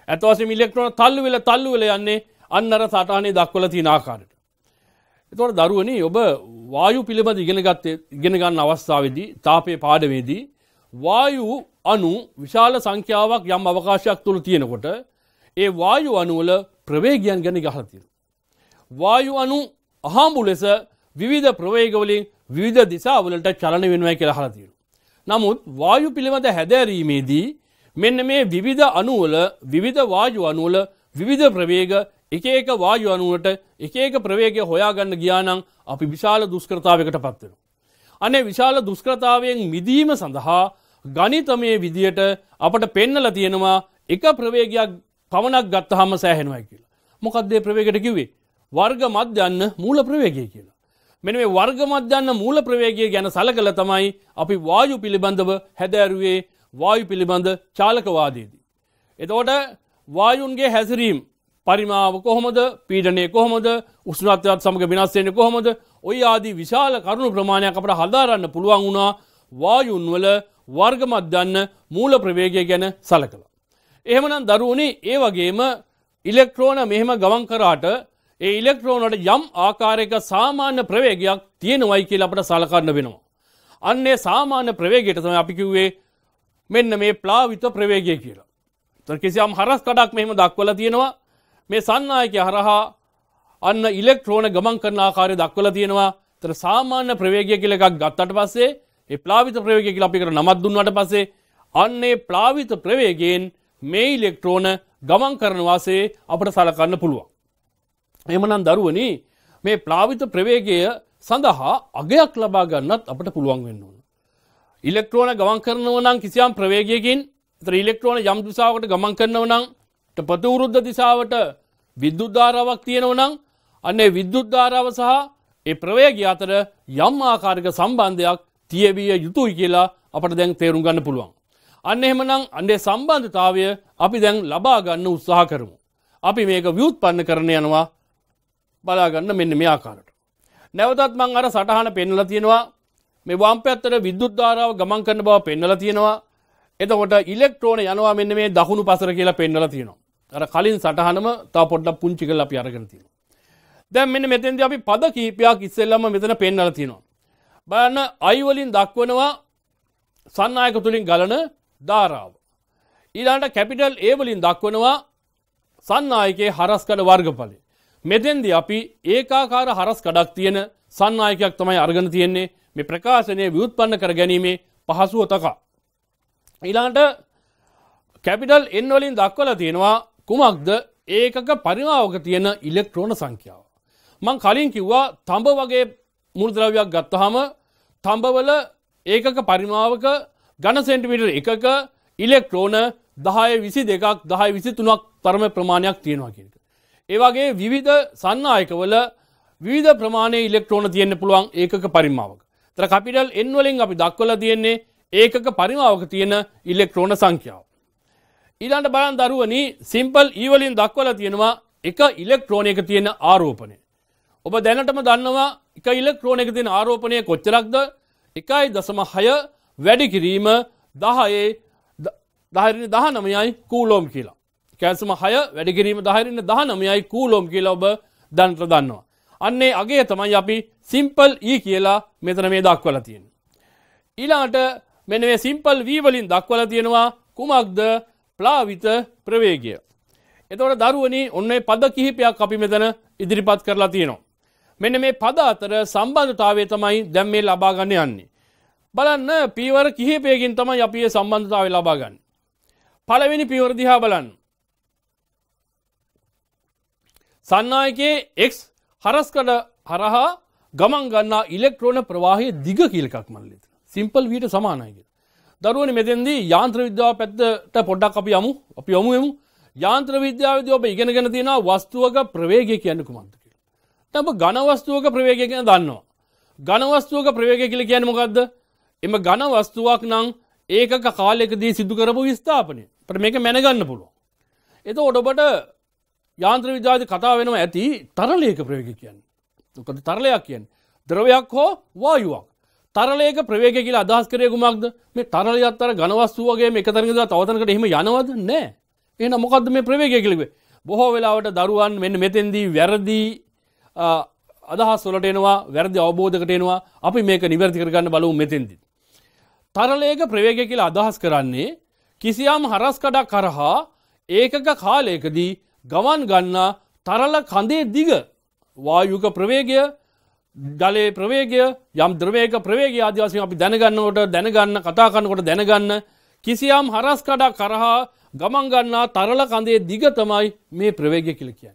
ඇතවසම ඉලෙක්ට්‍රෝන තල්ලු වෙල තල්ලු වෙල යන්නේ අන්නර සටහනේ දක්වල තිනාකාරට. එතවට දරුවනේ ඔබ වායු පිළිබඳ ඉගෙනගත්තේ ඉගෙන ගන්න අවස්ථාවේදී තාපය පාඩවේදී වායු අනු විශාල සංඛ්‍යාවක් යම් අවකාශයක් තුළ තියෙනකොට ඒ වායු අනුවල ප්‍රවේගයන් ගැන ගහතිරු. වායු අනු අහාම්බු ලෙස විවිධ ප්‍රවේගවලින් විධ දිසාවලට චලන වෙනුවයි කියලා හලතිරු. නමුත් වායු පිළිබඳ හැදෑරීමේදී මෙන්න මේ විවිධ අනුවල විවිධ වායු අනුවල විවිධ ප්‍රවේග එක එක වායු අනුවට එක එක ප්‍රවේගය හොයාගන්න ගියානම් අපි විශාල දුෂ්කරතාවයකට පත් වෙනවා. අනේ විශාල දුෂ්කරතාවයෙන් මිදීම සඳහා ගණිතමය විදියට අපට පෙන්නලා තියෙනවා එක ප්‍රවේගයක් පමණක් ගත්තහම සෑහෙනවා කියලා. මොකද්ද මේ ප්‍රවේගයට කිව්වේ? වර්ග මධ්‍යන්න මූල ප්‍රවේගය කියලා. මෙන මේ වර්ගමත්දන්න මූල ප්‍රවේගය ගැන සලකල තමයි අපි වායු පිළිබඳව හැදැරුවේ වායු පිළිබඳ චාලකවාදයේදී. එතෝට වායුන්ගේ හැසිරීම් පරිමාව කොහොමද පීඩනය කොහොමද උස්නත්වත් සමඟ වෙනස්සෙන කොහොමද ඔය ආදී විශාල කරුණු ප්‍රමාණයක් අපට හදාරන්න පුළුවන් වුණා වායුන්වල වර්ගමත්දන්න මූල ප්‍රවේගය ගැන සලකලා. එහෙමනම් දරුවනේ ඒ වගේම ඉලෙක්ට්‍රෝන මෙහෙම ගවන් කරාට ඒ ඉලෙක්ට්‍රෝනට යම් ආකාරයක සාමාන්‍ය ප්‍රවේගයක් තියෙනවයි කියලා අපට සලකන්න වෙනවා. අන්නේ සාමාන්‍ය ප්‍රවේගයට තමයි අපි කිව්වේ මෙන්න මේ ප්ලාවිත ප්‍රවේගය කියලා. ඒතර කිසියම් හරස් කඩක් මෙහෙම දක්වලා තියෙනවා. මේ සන්නායකය හරහා අන්න ඉලෙක්ට්‍රෝන ගමන් කරන ආකාරය දක්වලා තියෙනවා. ඒතර සාමාන්‍ය ප්‍රවේගය කියලා එකක් ගත්තට පස්සේ ඒ ප්ලාවිත ප්‍රවේගය කියලා අපි කරා නමක් දුන්නාට පස්සේ අන්නේ ප්ලාවිත ප්‍රවේගයෙන් මේ ඉලෙක්ට්‍රෝන ගමන් කරන වාසේ අපට සලකන්න පුළුවන්. එමනම් දරුවනි මේ ප්ලාවිත ප්‍රවේගය සඳහා අගයක් ලබා ගන්නත් අපට පුළුවන් වෙන්න ඕන. ඉලෙක්ට්‍රෝන ගමන් කරනව නම් කිසියම් ප්‍රවේගයකින් තර ඉලෙක්ට්‍රෝන යම් දිසාවට ගමන් කරනව නම් ප්‍රතිවරුද්ධ දිසාවට විද්‍යුත් ධාරාවක් තියෙනව නම් අන්නේ විද්‍යුත් ධාරාව සහ ඒ ප්‍රවේගය අතර යම් ආකාරයක සම්බන්ධයක් තියෙවිය යුතුයි කියලා අපට දැන් තේරුම් ගන්න පුළුවන්. අන්න එහෙමනම් අන්නේ සම්බන්ධතාවය අපි දැන් ලබා ගන්න උත්සාහ කරමු. අපි මේක ව්‍යුත්පන්න කරන යනවා බලාගන්න මෙන්න මේ ආකාරට. නැවතත් මං අර සටහන පෙන්නල තියෙනවා මේ වම්පැත්තට විද්දුද්ධාරාව ගමන් කරන බව පෙන්නල තියෙනවා එතකොට ඉලෙක්ට්‍රෝන යනවා මෙන්න මේ දහුණු පසර කියලා පෙන්නල තියෙනවා. අර කලින් සටහනම තා පොඩ්ඩක් පුංචි කරලා අපි අරගෙන තියෙනවා. දැන් මෙන්න මෙතෙන්දී අපි පද කීපයක් ඉස්සෙල්ලම මෙතන පෙන්වලා තියෙනවා. බලන්න I වලින් දක්වනවා සන්නායක තුලින් ගලන ධාරාව. ඊළඟට කැපිටල් A වලින් දක්වනවා සන්නායකයේ හරස් කළ වර්ගඵලය. මෙතෙන්ද අපි ඒකාකාර හරස් කඩක් තියෙන සන්නායකයක් තමයි අර්ගන තියෙන්නේ මේ ප්‍රකාශනය විවුත්පන්න කර ගැනීමේ පහසුව තකා. ඊලාට කැපිටල් එන්වලින් දක්වල තියෙනවා කුමක්ද ඒකක පරිමාවක තියෙන ඉලෙක්ට්‍රෝන සංඛ්‍යාව. මං කලින් කිව්වා තඹ වගේ මුරදරවයක් ගත්තහම තඹවල ඒකක පරිමාවක ගණ සෙන්ටිමිටර් එකක ඉලෙක්ට්‍රෝන දහය විසි දෙකක් දහයි විසි තුනක් තරම ප්‍රමාණයක් තියෙනවා කියෙන. ඒවගේ විවිධ සන්නායකවල විධ ප්‍රමාණය ඉලෙක්ට්‍රෝන තියන්න පුළුවන් ඒකක පරිමාවක. තර කපිටල් එන්වලින් අපි දක්වල තියෙන්නේ ඒකක පරිමාවක තියෙන ඉල්ලෙක්ට්‍රෝන සංඛ්‍යාව. ඊළන්ට බලන් දරුවනි සිම්පල් ඊවලින් e දක්වල තියෙනවා එක ඉලෙක්ට්‍රෝනයක තියෙන ආරෝපනය. ඔබ දැනටම දන්නවා එක ඉලෙක්ට්‍රෝන එක තියෙන ආරෝපනය කොච්චරක්ද එකයි දසම හය වැඩි කිරීම දහයේ දහරනි දහනමයයි කූලෝම් කියලා. කෑන්සම හය වැඩිගරීම දහරන්න දහනමයයි කූලෝම් කියල ඔබ දැන්ත්‍ර දන්නවා. අන්නේ අගේ තමයි අපි සිම්පල් ඒ e කියලා මෙතන මේ දක්වල තියෙන. ඊලාට මෙන මේ සිම්පල් වීවලින් දක්වල තියෙනවා කුමක්ද ප්ලාවිත ප්‍රවේගය. එතවට දරුවනි ඔන්නේ පද කිහිපයක් අපි මෙතන ඉදිරිපත් කරලා තියෙනවා. මෙන්න මේ පද අතර සම්බන්ධතාවය තමයි දැම් මේ ලබාගන්න යන්නේ. බලන්න පීවර කිහිපයකින් තමයි අපේ සම්බන්ධතාව ලබාගන්න. පලවෙනි පිවරදිහා බලන්න. සන්නායකයේ එක් හරස්කඩ හරහා ගමන් ගන්නා ඉලෙක්ට්‍රෝන ප්‍රවාහය දිග කියලකක් මල්ලෙත සිම්පල් වීට සමානයක. දරුවන මෙතෙන්දී යාන්ත්‍ර විද්‍යාව පැත්තට පොඩ්ඩක් අපි යමු අපි යොමුයමු යාන්ත්‍ර විද්‍යාවද ඔබ ඉගෙන ගැන තියෙන වස්තුවක ප්‍රවේගය කියන්න කුමන්තක. තැම ගණවස්තුවක ප්‍රවේගය කියෙන දන්නවා. ගණවස්තුවක ප්‍රවේගය කියල කියන මොකක්ද එම ගණවස්තුවක් නං ඒකක කාලෙකදී සිදු කරපු විස්ථාපනය පට මේක මැනගන්න පුළුව. එත ඔඩබට යාන්ත්‍ර විද්‍යාද කතා වෙනවා ඇති තරලයක ප්‍රවේග කියන්න කොට තරලයක් කියන්න ද්‍රවයක් හෝ වායුවක් තරලයක ප්‍රවේග කියලා අදහස් කරය කුමක්ද මේ තරලය අත්තර ගනවස්තුවගේ මේ තරගද තවතනකට එහෙම යනවද නෑ එන මොකක්ද මේ ප්‍රවේගය කිලිවේ බොහෝ වෙලාවට දරුවන් මෙන්න මෙතෙන්දී වැරදිී අදහස් වලට එනවා වැරදි අවබෝධකට එනවා අපි මේක නිවැරදි කරගන්න බලවු මෙතෙන්දි. තරලයක ප්‍රවේග කියලා අදහස් කරන්නේ කිසියම් හරස්කඩක් කරහා ඒකක කාලයකදී ගමන් ගන්නා තරල කඳේ දිග වායුක ප්‍රවේගය ගලේ ප්‍රවේගය යම් ද්‍රවේක ප්‍රවේග ආදවාසය අපි දැනගන්නකොට දැනගන්න කතා කන්නකොට දැනගන්න කිසියම් හරස්කඩක් කරහා ගමන් ගන්නා තරල කඳේ දිග තමයි මේ ප්‍රවේගය කියල කියන්න.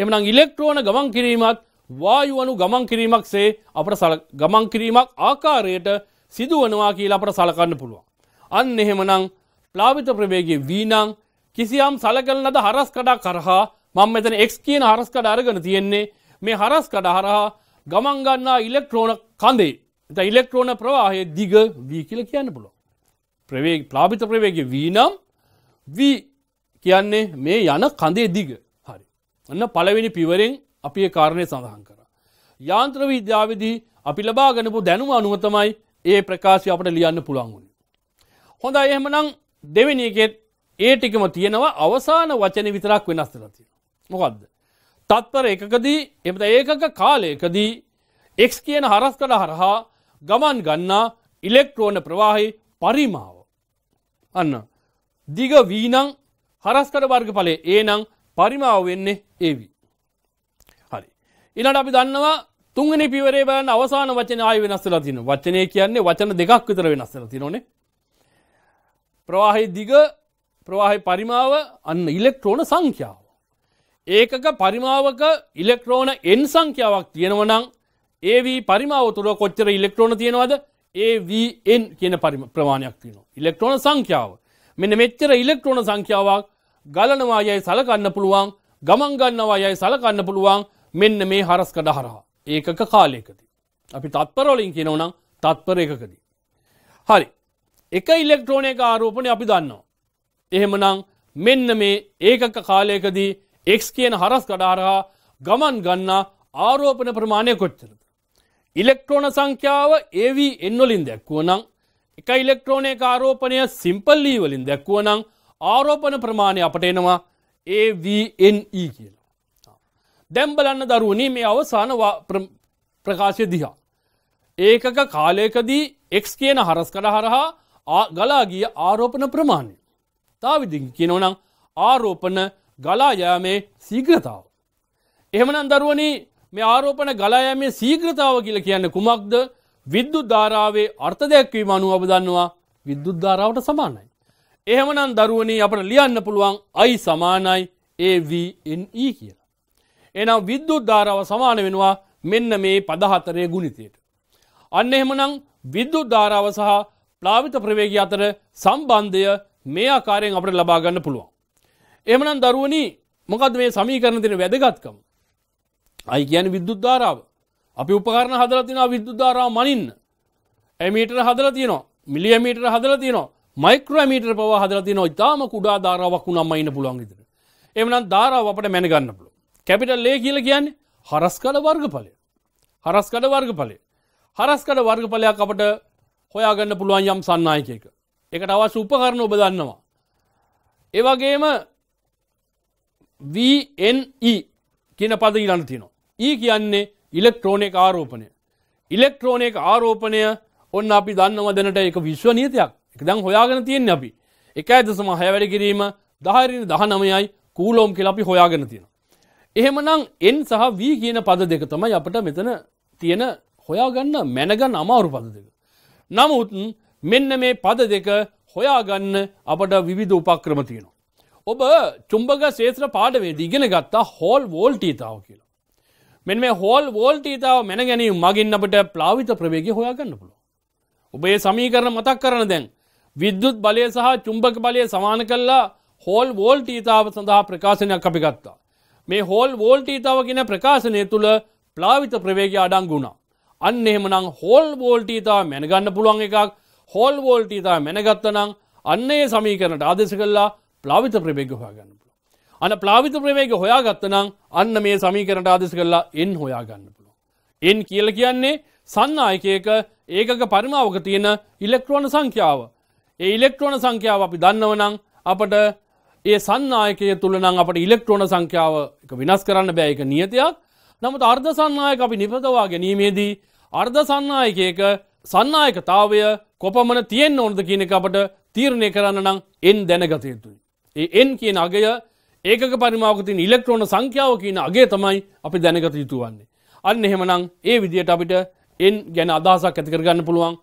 එමනම් ඉලෙක්ට්‍රෝන ගමන් කිරීමත් වායුවනු ගමන් කිරීමක් සේ අපට ගමන් කිරීමක් ආකාරයට සිදුවනවා කියලා අපට සලකන්න පුළුවන්. අන්න එහෙමනම් ප්ලාවිත ප්‍රවේගේ වීනං කිසියම් සලකල් ලද හරස් කඩා කරහා මං මෙතන එක් කියන හරස් කඩ අරගෙන තියෙන්නේ මේ හරස් කඩ හරහා ගමන් ගන්නා ඉලෙක්ට්‍රෝන කන්දේ එත ඉලෙක්ට්‍රෝන ප්‍රවාහය දිග වී කියල කියන්න පුළො ප්‍රවේ ප්ලාපිත ප්‍රවේග වී නම් වී කියන්නේ මේ යන කඳේ දිග හරි ඔන්න පළවෙනි පිවරෙන් අපි කාරණය සඳහන් කර යාන්ත්‍ර විද්‍යාවිදී අපි ලබා ගනපු දැනුම අනුවතමයි ඒ ප්‍රකාශය අපට ලියන්න පුළුවන්ගුණ හොඳ එහෙමනම් දෙවෙනි එකෙත් ඒ ටිකම තියෙනවා අවසාන වචන විතරක් වෙනස් වෙලා තියෙන. මොකක්ද. තත්පර එකකදී එමත ඒකක කාලයකදී එක් කියන හරස් කඩ හරහා ගමන් ගන්නා ඉලෙක්ට්‍රෝන ප්‍රවාහි පරිමාව. අන්න. දිග වීනං හරස්කඩ වර්ග පලේ ඒනං පරිමාව වෙන්නේ ඒවී. හරි. ඉනට අපි දන්නවා තුන්ගනි පිවරේ බෑන් අවසාන වචන ආය වෙනස්සල තින වචනය කියන්නේ වචන දෙකක් විතර වෙනස්සල තිනොනේ. ප්‍රවාහි දිග ප්‍රවාහය පරිමාව අන්න ඉලෙක්ට්‍රෝන සංඛ්‍යාව. ඒකක පරිමාවක ඉලෙක්ට්‍රෝන එන් සංඛ්‍යාවක් තියෙනවනම් ඒව පරිමාව තුර කොච්චර ඉලෙක්ට්‍රෝන තියෙනවද ඒන් කියන ප්‍රමාණයක් තියෙන ඉලෙක්ට්‍රෝන සංඛ්‍යාව මෙන මෙච්චර ඉලෙක්ට්‍රෝන සංඛ්‍යාවක් ගලනවා යයි සලකන්න පුළුවන් ගමන් ගන්නවා යයි සලකන්න පුළුවන් මෙන්න මේ හරස්කඩ හරහා ඒකක කාලයකති. අපි තත්පරෝලින් කියනවනම් තත්පර එකකදී. හරි එක ඉලෙක්ට්‍රෝනය ආරෝපණය අපි දන්නවා එහෙමනං මෙන්න මේ ඒකක කාලයකදී එක්ස් කියන හරස් කඩාරහා ගමන් ගන්නා ආරෝපන ප්‍රමාණය කොච්චරද. ඉලෙක්ට්‍රෝන සංඛ්‍යාව ඒව එන්නොලින් දැක්වුව නං එක ඉලෙක්ට්‍රෝනය ආරෝපනය සිම්පල්ලී e වලින් දැක්වුව නං ආරෝපන ප්‍රමාණය අපට එනවා AVNE කියලා. දැම්බලන්න දරුවනී මේ අවසාන ප්‍රකාශය දිහා. ඒකක කාලයකදී එක්ස් කියන හරස් කඩ හරහා ගලාගිය ආරෝපන ප්‍රමාණය. තාවිදිින් කියනෝනම් ආරෝපන ගලායෑමේ සීග්‍රතාව. එහෙමනන් දරුවනි මේ ආරෝපන ගලායෑමේ සීග්‍රතාව කියල කියන්න කුමක්ද විද්දුද්ධාරාවේ අර්ථ දැක්වීම අනුව අවදන්නවා විද්දුද්ධාරාවට සමානයි. එහෙමනන් දරුවනී අපට ලියන්න පුළුවන් අයි සමානයි AVNE කියලා. එනම් විද්දුද්ධාරාව සමාන වෙනවා මෙන්න මේ පදහතරය ගුණිතයට. අන්න එහෙමනං විද්දුද්ධාරාව සහ ප්ලාවිත ප්‍රවේග අතර සම්බන්ධය මේ ආකාරයෙන් අපට ලබාගන්න පුළුවන්. එමනම් දරුවනි මොකද මේ සමීකරණ තින වැදගත්කම. අයි කියන විද්දුද්ධාරාව අපි උපකරණ හදල තින විද්දුද්ධාරාව මනින්න ඇමීටර හදල තියනවා මිලියමීටර හදල තියනවා මයික්‍රමීටර පව හදල තින ඉතාම කුඩා ධාරාවක් වුණම් අයින්න පුළුවන්ගිතර. එමනම් ධාරාව අපට මැනගන්න පුළුව. කැපිටල් ලේ කියල කියන්නේ හරස්කඩ වර්ගඵලය. හරස්කඩ වර්ගඵලය. හරස්කඩ වර්ගඵලයක් අපට හොයාගන්න පුළුවන් යම් සන්නායකයක. එකට අවස් උපකරණ ඔබ දන්නවා. ඒවගේම VNE කියන පද ඉලන්න තිනවා. ඒ e කියන්නේ ඉලෙක්ට්‍රෝනෙක් ආරෝපනය. ඉලෙක්ට්‍රෝනෙක් ආරෝපනය ඔන්න අපි දන්නව දැනට එක විශ්ව නීතියක් එක දැන් හොයාගෙන තියෙන අපි එක ඇදසම හය වැඩ කිරීම දහරින දහ නමයයි කූලෝම් කියලා අපි හොයාගෙන තියෙන. එහෙමනම් එන් සහ වී කියන පද දෙක තමයි අපට මෙතන තියෙන හොයාගන්න මැනගන්න අමාරු පද දෙක. නමුත් මෙන්න මේ පද දෙක හොයාගන්න අපට විවිධ උපක්‍රම තියෙනවා. ඔබ චුම්බග සේත්‍ර පාඩවේද ඉගෙන ගත්තා හෝල් වෝල්ටීතාව කියලා. මෙන් මේ හෝල් වෝල්ටීතාව මැන ගැනීම මගින් අපට ප්ලාවිත ප්‍රවේග හොයාගන්න පුළුව. ඔබේ සමීකරන මතක් කරන දැන් විද්‍යුත් බලය සහ චුම්බක බලය සමාන කල්ලා හෝල් වෝල්ටීතාව සඳහා ප්‍රකාශනයක් අපි ගත්තා. මේ හෝල් වෝල්ටීතාව කියෙන ප්‍රකාශනය තුළ ප්ලාවිත ප්‍රවේග අඩංගුණා. අන්න එහෙමනම් හෝල් වෝල්ටීතාව මැනගන්න පුළුවන් එකක් හෝල් වෝල්ටීතා මැනගත්තනං අන්නේ සමීකරනට ආදෙස කල්ලා ප්ලාවිත ප්‍රවේග හොයාගන්න පුළුව. අන ප්ලාවිත ප්‍රවේග හොයාගත්තනං අන්න මේ සමීකරට ආදෙස කල්ලා එන් හොයාගන්න පුළුව. එන් කියල කියන්නේ සන්නායකයක ඒකක පරිමාවක තියෙන ඉලෙක්ට්‍රෝන සංඛ්‍යාව. ඒ ඉලෙක්ට්‍රෝන සංඛ්‍යාව අපි දන්නවනං අපට ඒ සන්නායකය තුළනං අපට ඉලෙක්ට්‍රෝන සංඛ්‍යාව එක විනස් කරන්න බෑයක නියතියක් නමුත් අර්ධ සන්නායක අපි නිපදවා ගැනීමේදී අර්ධ සන්නායකයක සන්නායකතාවය කොපමන තියෙන් ඕනද කියන එක අපට තීරණය කරන්න නම් එන් දැනගත යුතුයි. ඒ එන් කියන අගය ඒක පරිමාවකතින් ඉලෙක්ට්‍රෝන සංඛ්‍යාව කියන අගේ තමයි අපි දැනගත යුතුවන්නේ. අන්න එහෙමනම් ඒ විදියට අපිට එන් ගැන අදහසක් ඇතිකරගන්න පුළුවන්.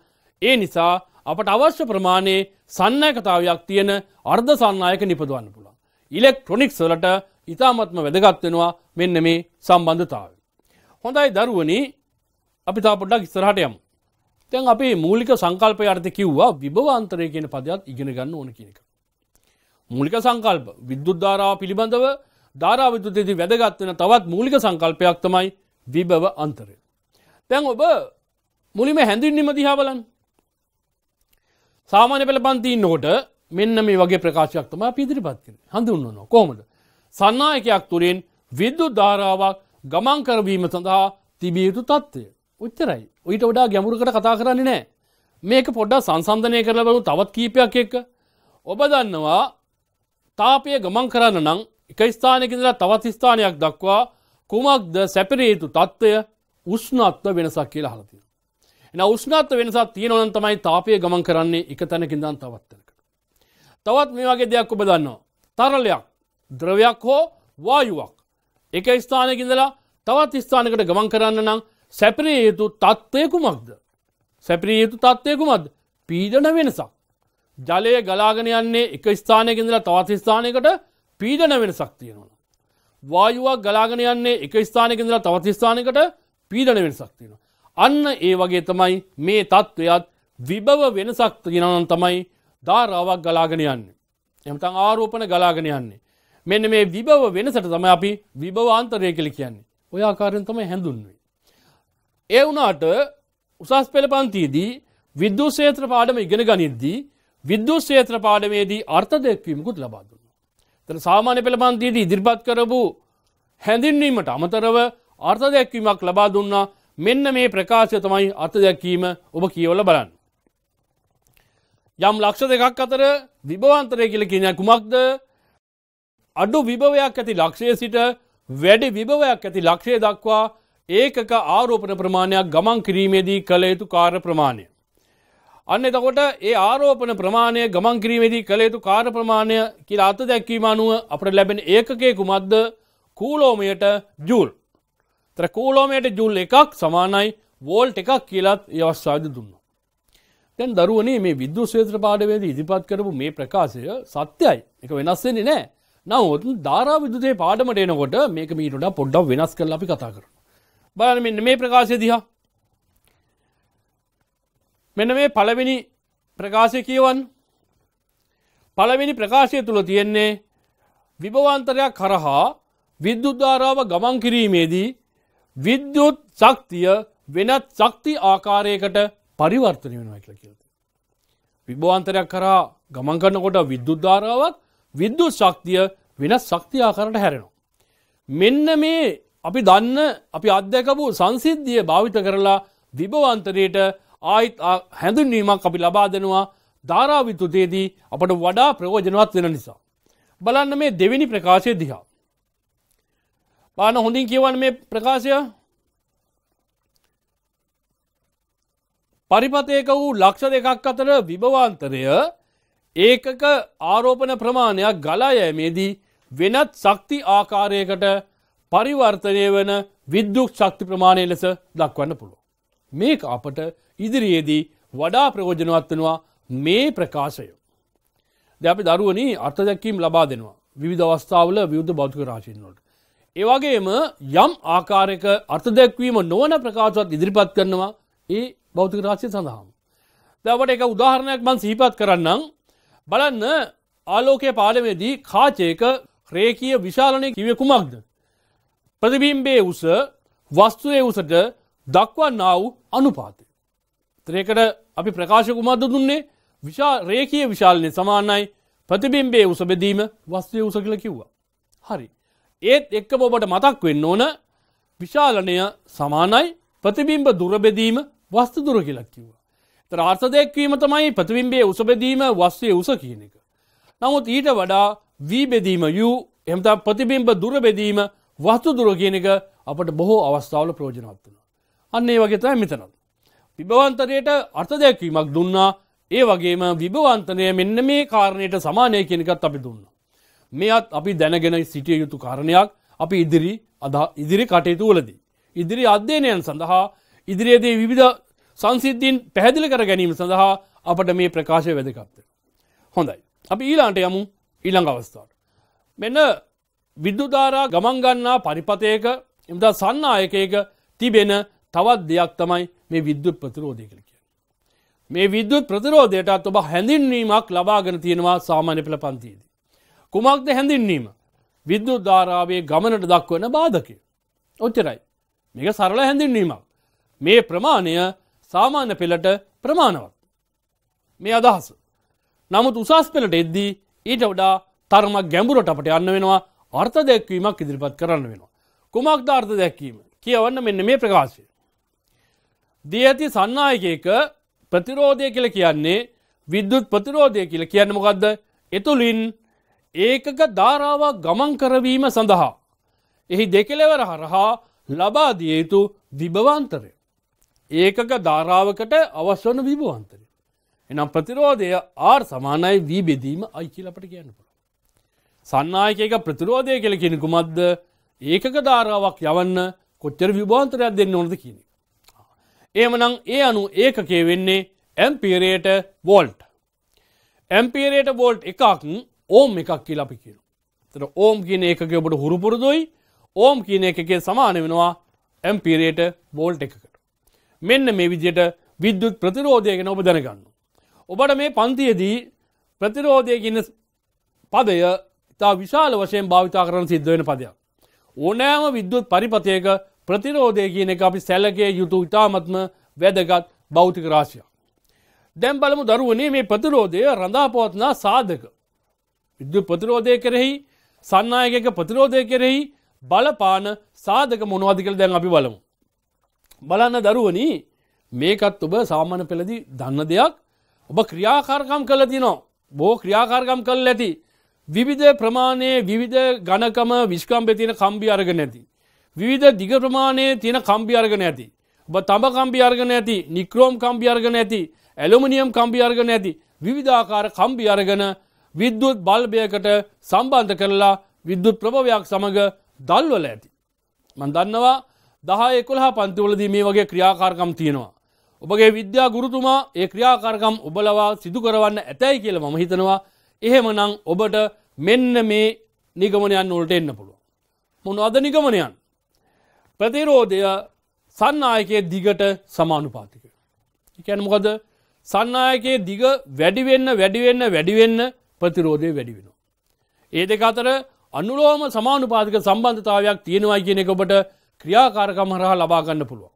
ඒ නිසා අපට අවශ්‍ය ප්‍රමාණයේ සන්නයකතාවයක් තියෙන අර්ධ සන්නායක නිපදවන්න පුළුවන්. ඉලෙක්ට්‍රොනික්ස් වලට ඉතාමත්ම වැදගත්වෙනවා මෙන්න මේ සම්බන්ධතාව. හොඳයි දරුවනි අපි තා පොඩ්ඩක් ඉස්සරහට යමු. තැන් අපේ මූලික සංකල්පය අර්ථ කිව්වා විභවාන්තරය කියන පදයක් ඉගෙන ගන්න ඕන කියනක. මූලික සංකල්ප විද්දුද්ධාරාව පිළිබඳව ධාරාවිදුතයේදී වැදගත්වෙන තවත් මූලික සංකල්පයක් තමයි විභව අන්තරය. තැන් ඔබ මුලිම හැඳින්නිම දිහාබලන් සාමාන්‍ය පෙළ පන්තිීන්නකොට මෙන්න මේ වගේ ප්‍රකාශයක් තම පිදිරිපත් කර හඳුන්නන කෝමට සන්නායකයක් තුරින් විද්දු ධාරාවක් ගමන් කරවීම සඳහා තිබියයුතු තත්ත්වය උච්චරයි ඔයිට වඩා ගැමුරකට කතා කරන්නේ නෑ මේක පොඩ්ඩා සංසන්ධනය කරලා බලු තවත් කීපයක් එක්ක ඔබ දන්නවා තාපය ගමන් කරන්න නම් එක ස්ථානයකිදලා තවත් ස්ථානයක් දක්වා කුමක්ද සැපිරේතු තත්ත්වය උෂ්නත්ව වෙනසක් කියලා හලතිය. එන උෂ්නත්ව වෙනසක් තියෙනවන තමයි තාපය ගමන් කරන්නේ එක තැනකින්දන් තවත්තනක. තවත් මේ වගේ දෙයක් ඔබ දන්නවා. තරලයක් ද්‍රවයක් හෝ වායුවක් එක ස්ථානයකින්දලා තවත් ස්ථානකට ගමන් කරන්න නම් සැපරිය යුතු තත්ත්වය කුමක්ද. සැපරිය යුතු තත්ත්වයකු මද පීඩන වෙනසක්. ජලය ගලාගෙන යන්නේ එක ස්ථානයකින්දලා තවත් ස්ථානයකට පීඩන වෙනසක් තියෙනවා. වායුවක් ගලාගෙන යන්නේ එක ස්ථානයකින්දලා තවත් ස්ථානයකට පීඩන වෙනසක් තියෙනවා. අන්න ඒ වගේ තමයි මේ තත්ත්වයත් විභව වෙනසක් තියෙනනම් තමයි ධාරාවක් ගලාගෙන යන්නේ. එමතන් ආරෝපන ගලාගෙන යන්නේ. මෙන්න මේ විභව වෙනසට තමයි අපි විභවාන්තරය කලි කියන්නේ. ඔයාකාරෙන් තමයි හැඳුන්වේ. ඒ වුණාට උසස් පෙළ පන්තියේදී විද්‍යුත් ක්ෂේත්‍ර පාඩම ඉගෙන ගනිද්දී විද්‍යුත් ක්ෂේත්‍ර පාඩමේදී අර්ථ දැක්වීමකුත් ලබා දුන්නා. එතන සාමාන්‍ය පෙළ පන්තියේදී ඉදිරිපත් කරපු හැඳින්වීමට අමතරව අර්ථ දැක්වීමක් ලබා දුන්නා. මෙන්න මේ ප්‍රකාශය තමයි අර්ථ දැක්වීම ඔබ කියවලා බලන්න. යම් ලක්ෂ දෙකක් අතර විභවන්තරය කියලා කියන්නේ කුමක්ද? අඩු විභවයක් ඇති ලක්ෂයේ සිට වැඩි විභවයක් ඇති ලක්ෂය දක්වා ඒකක ආරෝපන ප්‍රමාණයක් ගමන් කිරීමේදී කළ යුතු කාර ප්‍රමාණය. අන්න එතකොට ඒ ආරෝපන ප්‍රමාණය ගමන් කිරීමේදී කළ යුතු කාර ප්‍රමාණය කියලා අත දැක්වීම අනුව අපට ලැබෙන ඒකකේ කුමක්ද කූලෝමයට ජූල්. තර කූලෝමයට ජුල් එකක් සමානයි වෝල්ට් එකක් කියලත් අවස්ථාද දුන්නා. තැන් දරුවන මේ විද්‍යු ශේත්‍ර පාඩවේද ඉදිපත් කරපු මේ ප්‍රකාශය සත්‍යයි එක වෙනස්සෙන්නේ නෑ නවත් ධාරා විදුතේ පාඩමට එනකොට මේක මීටට පොඩ්ඩක් වෙනස් කරල අපි කතා කර. බලන මෙන්න මේ ප්‍රකාශය දිහා මෙන්න මේ පළවෙනි ප්‍රකාශය කියවන් පළවෙනි ප්‍රකාශය තුළ තියෙන්නේ විභවන්තරයක් කරහා විද්‍යුද්ධාරාව ගමන් කිරීමේදී විද්‍යුත් ශක්තිය වෙනත් ශක්ති ආකාරයකට පරිවර්තනය වෙනවා කියලා කියලද. විභවන්තරයක් කරා ගමන් කරනකොට විද්‍යුද්ධාරාවක් විද්‍යුත් ශක්තිය වෙනත් ශක්ති ආකාරට හැරෙනවා. මෙන්න මේ අපි දන්න අපි අධ්‍යකපු සංසිද්ධිය භාවිත කරලා විභවන්තරයට ආයිත් හැඳුන්වීමක් අපි ලබා දෙනවා ධාරාවිතුතයේදී අපට වඩා ප්‍රයෝජනවත් වෙන නිසා. බලන්න මේ දෙවිනි ප්‍රකාශය දිහා. බාන හොඳින් කියවන මේ ප්‍රකාශය පරිපතයක වූ ලක්ෂ දෙකක් අතර විභවාන්තරය ඒකක ආරෝපන ප්‍රමාණයක් ගලායෑමේදී වෙනත් සක්ති ආකාරයකට පරිවර්තනය වන විද්‍යුක් ශක්ති ප්‍රමාණය ලෙස දක්වන්න පුළුව. මේක අපට ඉදිරියේදී වඩා ප්‍රයෝජනවත්වනවා මේ ප්‍රකාශය. ද අපි දරුවනි අර්ථ දැක්කීම් ලබා දෙනවා විධ අවස්ථාවල විුද්ධ බෞතික රාශීන්වලට. ඒවගේම යම් ආකාරයක අර්ථ දැක්වීම නොවන ප්‍රකාශවත් ඉදිරිපත් කරනවා ඒ බෞතික රාශය සඳහාම. දැවට එක උදාහරණයක් මන් සහිපත් කරන්නම් බලන්න ආලෝකය පාලමේදී කාචයක රේකීය විශාලනය කිව කුමක්ද ප්‍රතිබිම්බේ උස වස්තුවේ උසට දක්වන්නා වූ අනුපාතය. ත්‍රේකට අපි ප්‍රකාශ කුමද්ද දුන්නේ විශා රේකය විශාලනය සමානයි ප්‍රතිබිම්බේ උස බෙදීම වස්තුය උස කියල කිව්වා. හරි. ඒත් එක්ක බොබට මතක් වෙන්න ඕන විශාලනය සමානයි ප්‍රතිබිම්බ දුරබෙදීම වස්තු දුර කියලක් කිව්වා. ත රාර්ථදයක්වීම තමයි ප්‍රතිබිම්බේ උසබෙදීම වස්සේ උස කියන එක. නමුත් ඊට වඩා වීබෙදීම යු එමතා ප්‍රතිබිම්බ දුරබෙදීම වහතු දුර කියන එක අපට බොහෝ අවස්ථාවල ප්‍රෝජනවත් වනවා. අන්න ඒ වගේ තමයි මෙතනත්. විභවන්තරයට අර්ථ දැක්වීමක් දුන්නා ඒ වගේම විභවන්තනය මෙන්න මේ කාරණයට සමානය කෙනකත් අපි දුන්න. මෙයත් අපි දැනගෙන සිටිය යුතු කාරණයක් අපි ඉදිරි අද ඉදිරි කටයුතු වලදී. ඉදිරි අධ්‍යයනයන් සඳහා ඉදිරියේදේ විවිධ සංසිද්ධීන් පැහැදිලි කර ගැනීම සඳහා අපට මේ ප්‍රකාශය වැදකත්ව. හොඳයි. අපි ඊලාන්ට යමු ඊළඟ අවස්ථාවට. මෙන්න විදුධාරා ගමන්ගන්නා පරිපතයක එද සන්නායකයක තිබෙන තවත් දෙයක් තමයි මේ විද්‍යුත් ප්‍රතිරෝධය කළ කිය. මේ විද්‍යුත් ප්‍රතිරෝධයටත් ඔබ හැඳින්වීමක් ලබාගෙන තියෙනවා සාමාන්‍ය පෙළ පන්තියේද. කුමක්ද හැඳින්වීම විද්‍යුත් ධාරාවේ ගමනට දක්වන බාධකය. ඔච්චරයි. මේක සරල හැඳින්වීමක්. මේ ප්‍රමාණය සාමාන්‍ය පෙළට ප්‍රමාණවත්. මේ අදහස. නමුත් උසස් පෙළට එද්දී ඊට වඩා තර්ම ගැඹුරට අපට යන්න වෙනවා අර්ථ දැක්වීමක් ඉදිරිපත් කරන්න වෙනවා. කුමක් ධර්ථ දැක්වීම කියවන්න මෙන්න මේ ප්‍රකාශය. දී ඇති සන්නායකයක ප්‍රතිරෝධය කියල කියන්නේ විද්‍යුත් ප්‍රතිරෝධය කියල කියන්න මොකක්ද එතුළින් ඒකක ධාරාවක් ගමන් කරවීම සඳහා. එහි දෙකෙලෙවර හරහා ලබා දිය යුතු විභවන්තරය. ඒකක ධාරාවකට අවස්වන විභවන්තරය. එනම් ප්‍රතිරෝධය ආර් සමානයි වී බෙදීම අයිකිලපට කියන්නප. සන්නායකක ප්‍රතිරෝධය කළ කෙනෙ කුමක්ද ඒකක ධාරාවක් යවන්න කොච්චර විභාන්තරයක් දෙන්න ඕනද කියන. ඒමනං ඒ අනු ඒකකේ වෙන්නේ ඇම්පිරේට වෝල්ට්. ඇම්පිරේට වෝල්ට් එකක් ඕම් එකක් කියලා අපි කියන. තර ඕම් කියන ඒකක ඔබට හුරුපුරුදුයි ඕම් කියන එකගේ සමාන වෙනවා ඇම්පිරේට වෝල්ට් එකකට. මෙන්න මේ විදියට විද්‍යුත් ප්‍රතිරෝධය ගෙන ඔබ දැනගන්න. ඔබට මේ පන්තියේදී ප්‍රතිරෝධය කියන පදය තා විශාල වශයෙන් භාවිතා කරන සිද්ධවෙන පදයක්. ඕනෑම විද්‍යුත් පරිපතයක ප්‍රතිරෝධය කියන එක අපි සැලකේ යුතු ඉතාමත්ම වැදගත් බෞතික රාශය. දැම් බලමු දරුවනේ මේ ප්‍රතිරෝධය රඳාපවත්නා සාධක. විද්‍ය ප්‍රතිරෝධය කෙරෙහි සන්නායකක ප්‍රතිරෝධය කෙරෙහි බලපාන සාධක මොනවාදිකල දැන් අපි බලමු. බලන්න දරුවනි මේකත් ඔබ සාමාන පෙළදි දන්න දෙයක් ඔබ ක්‍රියාකාරකම් කළ තිනවා. බෝ ක්‍රියාකාරකම් කල් ඇති විවිධ ප්‍රමාණයේ විවිධ ගණකම විශ්කම්පය තියෙන කම්බි අරගෙන ඇති. විවිධ දිග ප්‍රමාණයේ තියෙන කම්බි අරගෙන ඇති. ඔබ තඹ කම්බි අරගෙන ඇති නික්‍රෝම් කම්බි අරගෙන ඇති ඇලුමිනියම් කම්බි අරගෙන ඇති විවිධාකාර කම්බි අරගෙන විද්‍යුත් බල්බයකට සම්බන්ධ කරලා විද්‍යුත් ප්‍රභවයක් සමඟ දල්වල ඇති. මන් දන්නවා දහ එකොළහා පන්තිවලදී මේ වගේ ක්‍රියාකාරකම් තියෙනවා. ඔබගේ විද්‍යා ගුරුතුමා ඒ ක්‍රියාකාරකම් ඔබලවා සිදු කරවන්න ඇතැයි කියල මම හිතනවා එහෙමනං ඔබට මෙන්න මේ නිගමනයන් වලට එන්න පුළුව. මොන අද නිගමනයන්. ප්‍රතිරෝධය සන්නායකයේ දිගට සමානුපාතික. එකැනමකද සන්නායකයේ දිග වැඩිවෙන්න වැඩිවෙන්න වැඩිවෙන්න ප්‍රතිරෝධය වැඩිවෙන. ඒ දෙක අතර අනුලෝම සමානුපාතික සම්බන්ධතාවයක් තියෙනවා කියන එක ඔබට ක්‍රියාකාරකම හරහා ලබාගන්න පුළුවන්.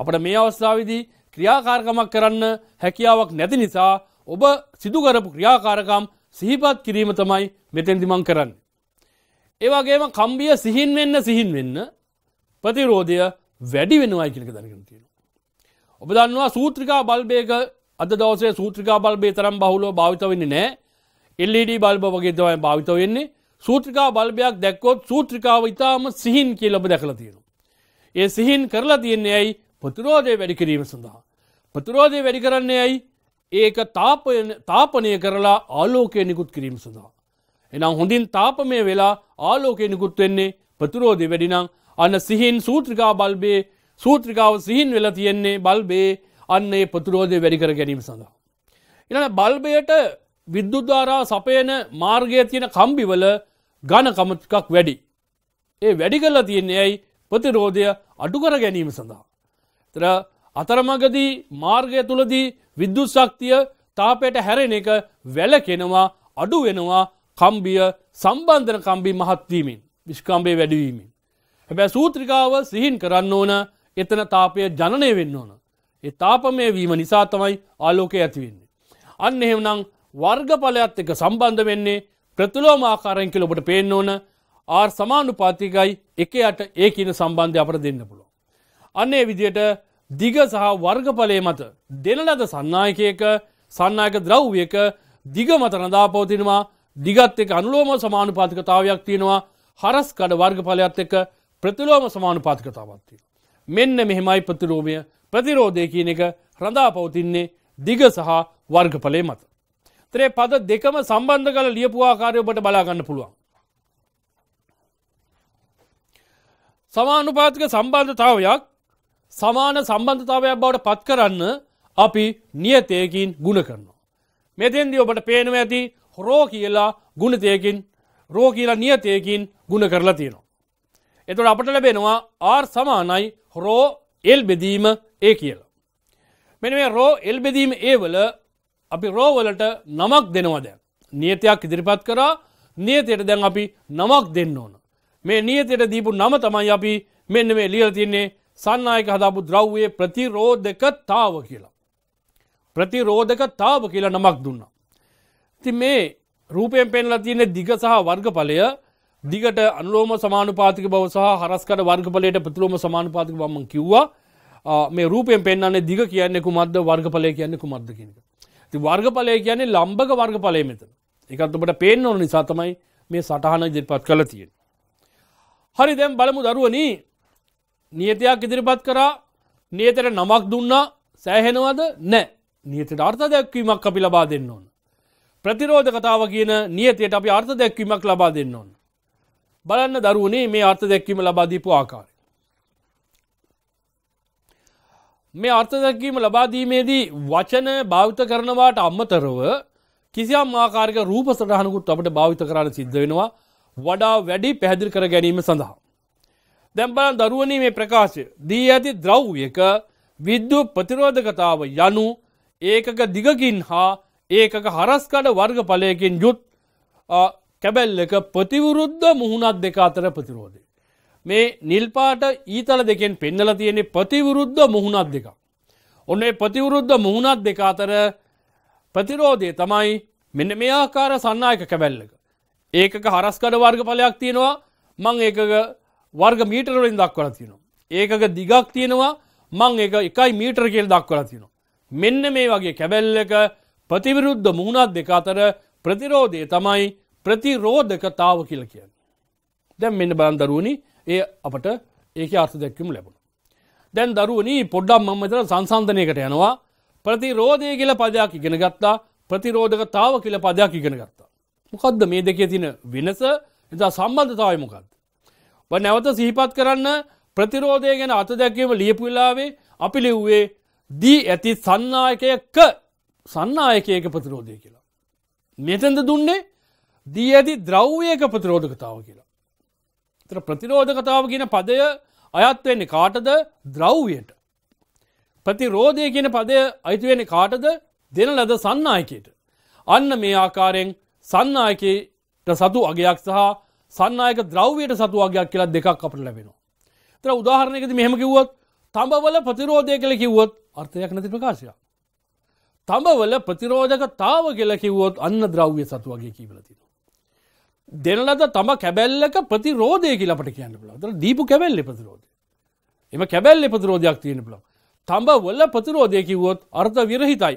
අපට මේ අවස්ථාවදී ක්‍රියාකාරකමක් කරන්න හැකියාවක් නැති නිසා ඔබ සිදුකරපු ක්‍රියාකාරකම් සිහිපත් කිරීම තමයි මෙතෙන්දි මං කරන්න. ඒවාගේම කම්බිය සිහින් වෙන්න සිහින් වෙන්න ප්‍රතිරෝධය වැඩි වෙනවායි කිලික දැනගෙන තියෙන. ඔබ දන්නවා සූත්‍රිකා බල්බයක අද දවසේ සූත්‍රිකා බල්බේ තරම් බහුලෝ භාවිත වෙන්නේ නෑ එල්ලඩ බල්බ වගේ තමයි භාවිත වෙන්නේ සූත්‍රිකා බල්බයක් දැක්කොත් සූත්‍රිකාව ඉතාම සිහින් කිය ලබ දැකලා තියෙනවා. ඒ සිහින් කරලා තියන්නේ ඇයි ප්‍රතිරෝධය වැඩි කිරීම සඳහා. ප්‍රතිරෝධය වැඩි කරන්නේ ඇයි ඒක තාපනය කරලා ආලෝකය නිකුත් කිරීම සඳහා. එනම් හොඳින් තාපමය වෙලා ආලෝකය නිකුත් වෙන්නේ ප්‍රතුරෝධි වැඩිනම් අන්න සිහින් සූත්‍රිකා බල්බේ සූත්‍රිකාව සිහින් වෙලා තියෙන්නේ බල්බේ අන්නේ ප්‍රතුරෝධය වැඩිකර ගැනීම සඳහා. එන බල්බයට විද්දුද්වාරා සපයන මාර්ගය තියෙන කම්බිවල ගණකමතිකක් වැඩි. ඒ වැඩි කරලා තියන්නේ ඇයි ප්‍රතිරෝධය අඩුකර ගැනීම සඳහා. තර අතරමගදී මාර්ගය තුළදී විද්‍යුත් ශක්තිය තාපයට හැරෙන එක වැලකෙනවා අඩු වෙනවා කම්බිය සම්බන්ධන කම්බි මහත්වීමෙන් විෂ්කම්බේ වැඩවීමෙන්. හැබැ සූත්‍රිකාව සිහින් කරන්න ඕන එතන තාපය ජනනය වෙන්න ඕන. ඒ තාපමය වීම නිසා තමයි ආලෝකය ඇතිවෙන්නේ. අන්න එහෙමනම් වර්ගඵලයක්ත් එක සම්බන්ධ වෙන්නේ ප්‍රතුලෝම ආකාරයෙන් කියල ඔබට පේන්න ඕන ආර් සමානුපාතිකයි එක යට ඒ කියන සම්බන්ධය අපට දෙන්න පුළුව. අන්නේ විදියට දිග සහ වර්ගඵලය මත දෙන ලද සන්නායකයක සන්නායක ද්‍රව්වයක දිග මත රඳා පවතිනවා දිගත් එක අනුලෝම සමානුපාතිකතාවයක් තියෙනවා හරස්කඩ වර්ගඵලයක්ත් එක ප්‍රතිලෝම සමානුපාතිකතාවත්තිය. මෙන්න මෙහෙමයි ප්‍රතිරෝමය ප්‍රතිරෝධය කියන එක රඳා පවතින්නේ දිග සහ වර්ගඵලේ මත. ත්‍රේ පද දෙකම සම්බන්ධ කල ලියපුවාකාරය ඔබට බලාගන්න පුළුවන්. සමානුපාතික සම්බන්ධතාවයක් සමාන සම්බන්ධතාවයක් බවට පත් කරන්න අපි නියතයකින් ගුණ කරනවා. මෙතෙන්දි ඔබට පේනව ඇති හොරෝ කියලා ගුණතයකින් රෝ කියලා නියතයකින් ගුණ කරලා තියෙනවා. එතුට අපට ලැබෙනවා ආර් සමානයි හොරෝ එල් බෙදීම ඒ කියලා. මෙන මේ රෝ එල් බෙදීම ඒවල අපි රෝවලට නමක් දෙනවා දැන්. නියතයක් ඉදිරිපත් කරා නියතයට දැන් අපි නමක් දෙන්න ඕන. මේ නියතයට දීපු නම තමයි අපි මෙන්න මේ ලියල තින්නේ සන්නායක හදාපු ද්‍රව්වයේ ප්‍රතිරෝධක තාව කියලා. ප්‍රතිරෝධක තාව කියලා නමක් දුන්න. ති මේ රූපයෙන් පෙන්ලා තියෙන දිග සහ වර්ගඵලය දිගට අනුලෝම සමානුපාතික බව සහ හරස්කට වර්ගඵලයට ප්‍රතිලෝම සමානුපාතික බවම කිව්වා මේ රූපයෙන් පෙන්න්නේ දිග කියන්නේ කුමද්ද වර්ගඵලය කියන්නේ කුමද්ද කියනක. ති වර්ගඵලය කියන්නේ ලම්බක වර්ගඵලය මෙත. එකත් ඔබට පේන්න ඕන නිසා තමයි මේ සටහන ඉදිරිපත් කළ තියෙන. හරි දැම් බලමු දරුවනී නියතයක් ඉදිරිපත් කරා නියතට නමක් දුන්නා සෑහෙනවද නෑ නියතට අර්ථ දැක්වීමක් අපි ලබා දෙන්න ඕන. ප්‍රතිරෝධ කතාව කියන නියතයට අපි අර්ථ දැක්වීමක් ලබා දෙන්න ඕන. බලන්න දරුවනේ මේ අර්ථ දැක්වීම ලබාදීපු ආකාරය. මේ අර්ථ දැක්වීම ලබාදීමේදී වචන භාවිත කරනවාට අම්මතරව කිසියම් ආකාරක රූප සටහනකුත් අපට භාවිත කරන්න සිද්ධ වෙනවා වඩා වැඩි පැහැදිල් කර ගැනීම සඳහා. දැම් බලන් දරුවන මේ ප්‍රකාශය දී ඇති ද්‍රව්යක විද්‍යුත් ප්‍රතිරෝධකතාව යනු ඒකක දිගකින් හා ඒකක හරස්කඩ වර්ගඵලයකින් යුත් කැබැල්ලක ප්‍රතිවුරුද්ධ මුහුණත් දෙක අතර ප්‍රතිරෝධය. මේ නිල්පාට ඊතල දෙකෙන් පෙන්නල තියෙනෙ ප්‍රතිවුරුද්ධ මුහුණත් දෙක. ඔන්නේ ප්‍රතිවුරුද්ධ මුහුණත් දෙක අතර ප්‍රතිරෝධය තමයි මෙන්න මේ ආකාර සන්නායක කැබැල්ලක. ඒකක හරස්කඩ වර්ගඵලයක් තියෙනවා මං ඒකක වර්ග මීටරලින් දක්වලා තියෙනවා. ඒකක දිගක් තියෙනවා මං එක එකයි මීටර කියල් දක්වලා තියෙනවා. මෙන්න මේ වගේ කැබැල්ලක ප්‍රතිවිරුද්ධ මුහුණත් දෙක අතර ප්‍රතිරෝධය තමයි ප්‍රතිරෝධකතාව කියල කියන්න. දැම් මෙන්න බලන් දරුවනි ඒ අපට ඒක අර්ථ දැක්කම ලැබුණ. දැන් දරුවනි පොඩ්ඩම් මම්මතර සංසන්ධනයකට යනවා ප්‍රතිරෝධය කියල පදයක් ඉගෙන ගත්තා ප්‍රතිරෝධකතාව කියල පදයක් ඉගෙන ගත්තා. මොකක්ද මේ දෙකේ තින වෙනස එදා සම්බන්ධතාවය මොකක්ද. නැවත සිහිපත් කරන්න ප්‍රතිරෝධය ගැන අත දැකීම ලියපුවෙලාවේ අපි ලිව්වේ දී ඇති සන්නායකයක සන්නායකයක ප්‍රතිරෝධය කියලා. මෙතැද දුන්නේ දී ඇති ද්‍රව්යක ප්‍රතිරෝධ කතාව කියලා. තර ප්‍රතිරෝධ කතාව කියන පදය අයත්වෙන්නේ කාටද ද්‍රව්යට. ප්‍රතිරෝධය කියන පදය අයිතිවෙන්නේ කාටද දෙන ලද සන්නායකයට. අන්න මේ ආකාරයෙන් සන්නායකයට සතු අගයක් සහ සන්නයක ද්‍රව්වයට සතුවාගයක් කියලා දෙකක් අපට ලැබෙනවා. තර උදාහරණයකද මෙහම කිව්වොත් තඹවල ප්‍රතිරෝධය කළ කිව්වොත් අර්ථයක් නැති ප්‍රකාශයක්. තඹවල ප්‍රතිරෝධක තාව කියල කිව්වොත් අන්න ද්‍රව්‍ය සතු වගේ කීවලතින. දෙනලද තම කැබැල්ලක ප්‍රතිරෝධය කියලට කියන්න පුල ද දීපු කැබැල්ලි ප්‍රතිරෝධය. එම කැබැල්ලි ප්‍රතිරෝධයක් තියෙන පුල. තඹවල ප්‍රතිරෝධය කිව්වොත් අර්ථ විරහිතයි.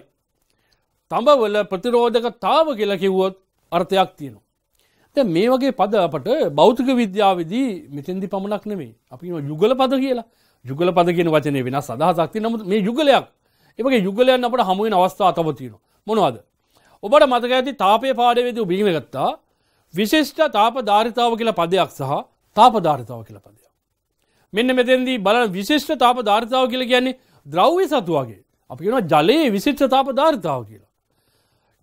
තඹවල ප්‍රතිරෝධක තාව කියල කිව්වොත් අර්ථයක් තියෙනවා. ද මේ වගේ පද අපට බෞතික විද්‍යාවදී මෙතෙන්දි පමණක් නෙමේ අපි යුගල පද කියලා යුගල පද කියන වචනය වෙන සදහසක්ති නමුත් මේ යුගලයක් එමගේ යුගලයන් අපට හමුවෙන් අවස්ථා අතපතින මොනවද. ඔබට මතක ඇති තාපය පාඩවෙද බිහිවගත්තා විශේෂ්ට තාප ධාරිතාව කියලා පදයක් සහ තාප ධාරිතාව කියලා පදයක්. මෙන්න මෙතැන්දී බල විශේෂ්ට තාප ධාරිතාව කියලා කියන්නේ ද්‍රව්‍ය සතුවාගේ අපි කියෙන ජලයේ විශිෂ්ට තාප ධාරිතාව කියලා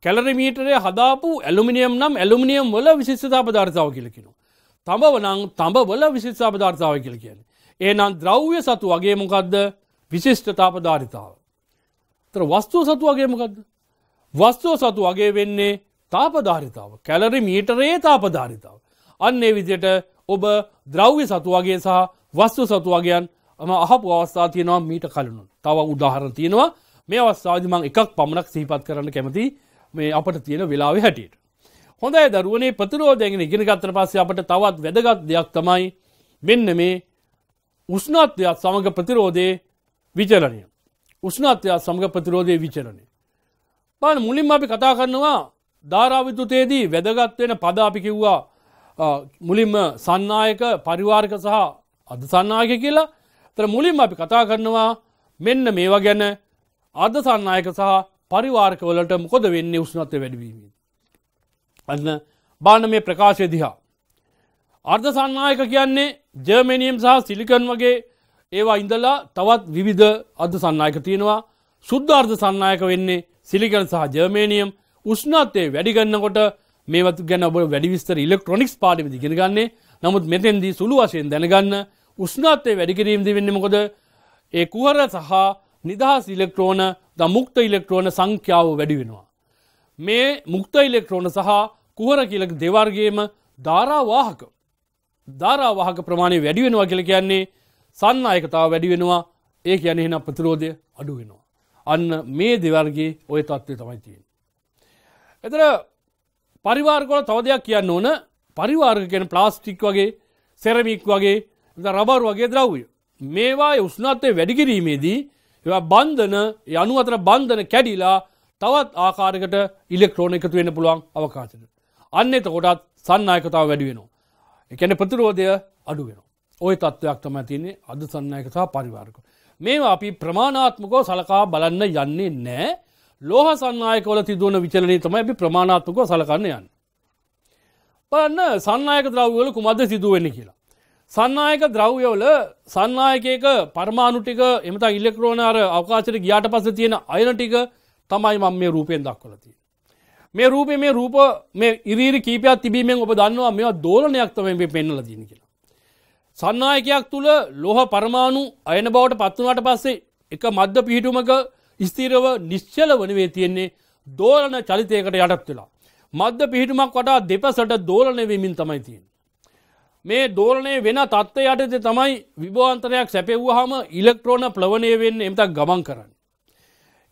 කැලරිමීටරය හදාපු ඇලුමිනියම් නම් ඇලුමිනියම් වල විශිෂතා පදාර්ථාව කියලකිෙනු. තඹවනං තඹ වල විශිෂතා පදාර්ථාව කියල කියන. ඒනම් ද්‍රව්‍ය සතු වගේ මොකක්ද විශිෂ්ඨතා පධාරිතාව. තර වස්තුව සතු වගේ මොකක්ද. වස්තුව සතු වගේ වෙන්නේ තාපධාරිතාව කැලරි මීටරයේ තාපධාරිතාව. අන්නේ විදියට ඔබ ද්‍රව්‍ය සතු වගේ සහ වස්තු සතු වගේයන් ම අහපු අවස්ථා තියෙනවා මීට කලනු තව උදාහරණ තියෙනවා මේ අවස්ථාධිමං එකක් පමණක් සහිපත් කරන්න කැමති මේ අපට තියෙන වෙලාව හැටියට. හොඳයි දරුවනේ ප්‍රතිරෝධයගෙන ඉගෙන ගත්තර පස්සේ අපට තවත් වැදගත් දෙයක් තමයි මෙන්න මේ උස්නාත්වයක් සමඟ ප්‍රතිරෝධයේ විචරණය. උස්නාත්වයක් සමඟ ප්‍රතිරෝධය විචරණය. බන මුලින්ම අපි කතා කරනවා ධාරාවිදුතයේදී වැදගත්වෙන පද අපි කිව්වා මුලින්ම සන්නායක පරිවාර්ක සහ අධ සන්නායක කියලා තර මුලින්ම අපි කතා කරනවා මෙන්න මේවා ගැන අර්ධ සන්නායක සහ පරිවාර්කවලට මොකොද වෙන්නේ උස්නත්ව වැඩවීමද. අන්න බාන මේ ප්‍රකාශය දිහා. අර්ධ සන්නායක කියන්නේ ජර්මනියම් සහ සිලිකන් වගේ ඒවා ඉඳලා තවත් විවිධ අධ සන්නායක තියෙනවා සුද්ධ අර්ධ සන්නායක වෙන්නේ සිලිකන් සහ ජර්මේනියම් උෂ්නත්තය වැඩිගන්නකොට මේවත් ගැන ඔබ වැඩිවිස්තර ඉලෙක්ට්‍රොනික්ස් පාටිවිදි ගෙනගන්නේ නමුත් මෙතෙන්දී සුළු වශයෙන් දැනගන්න උෂ්නත්තය වැඩිකිරීම්දි වෙන්නමකොද ඒ කුහර සහ නිදහස් ඉලෙක්ට්‍රෝන ද මුක්ත ඉලෙක්ට්‍රෝන සංඛ්‍යාව වැඩි වෙනවා. මේ මුක්ත ඉලෙක්ට්‍රෝන සහ කුහර කියලක දෙවර්ගේම ධාරාවාහක ධාරාවාහක ප්‍රමාණය වැඩි වෙනවා කියල කියන්නේ සන්නයකතාව වැඩි වෙනවා ඒ කියන එෙන ප්‍රතිරෝධය අඩු වෙනවා. අන්න මේ දෙවර්ගේ ඔය තත්ත්වය තමයි තියෙන්. එතර පරිවාර්ගොල තව දෙයක් කියන්න ඕන පරිවාර්ගකෙන ප්ලාස්ටික් වගේ සෙරමික් වගේ රබර් වගේ ද්‍රව්ය මේවා උස්නාත්වය වැඩිකිරීමේදී බන්ධන යනු අතර බන්ධන කැඩිලා තවත් ආකාරකට ඉලෙක්ට්‍රෝන එකතු වෙන්න පුළුවන් අවකාශන. අන්න එතකොටත් සන්නයකතාව වැඩිවෙනවා. එකන ප්‍රතිරෝධය අඩු වෙන. ඔය තත්ත්වයක් තම තින්නේ අද සන්නයකතා පරිවාර්ක. මේවා අපි ප්‍රමාණාත්මකෝ සලකා බලන්න යන්නේ නෑ ලෝහ සන්නයකවල තිදුවන විචලනය තම ඇි ප්‍රමාණාත්මකෝ සලකන්න යන්න. පන්න සන්නයක ද්‍රව්වල කුමද සිදුවෙන්න කියලා. සන්නායක ද්‍රව්‍යවල සන්නායකයක පර්මාණුටික එමත ඉල්ලෙක්ට්‍රෝනාර අවකාශයට ගියාට පස්සේ තියෙන අයන ටික තමයි මම මේ රූපයෙන් දක්වලා තියෙන්නේ. මේ රූපේ මේ රූප මේ ඉරිරි කීපයක් තිබීමෙන් ඔබ දන්නවා මේවා දෝලනයක් තමයි මේ පෙන්වලා තියෙන්නේ කියලා. සන්නායකයක් තුල ලෝහ පරමාණු අයන බවට පත් වුණාට පස්සේ එක මද්ද පිහිටුමක ස්ථිරව නිශ්චල වනවේ තියෙන්නේ දෝලන චලිතයකට යටත් වෙලා. මද්ද පිහිටුමක් වඩා දෙපසට දෝලන වෙමින් තමයි තියෙන්නේ. මේ දෝලනය වෙන තත්ත්ව යටතේ තමයි විභවාන්තරයක් සැපෙව්වහම ඉලෙක්ට්‍රෝන ප්ලවනය වෙන්න එමතක් ගමන් කරන්න.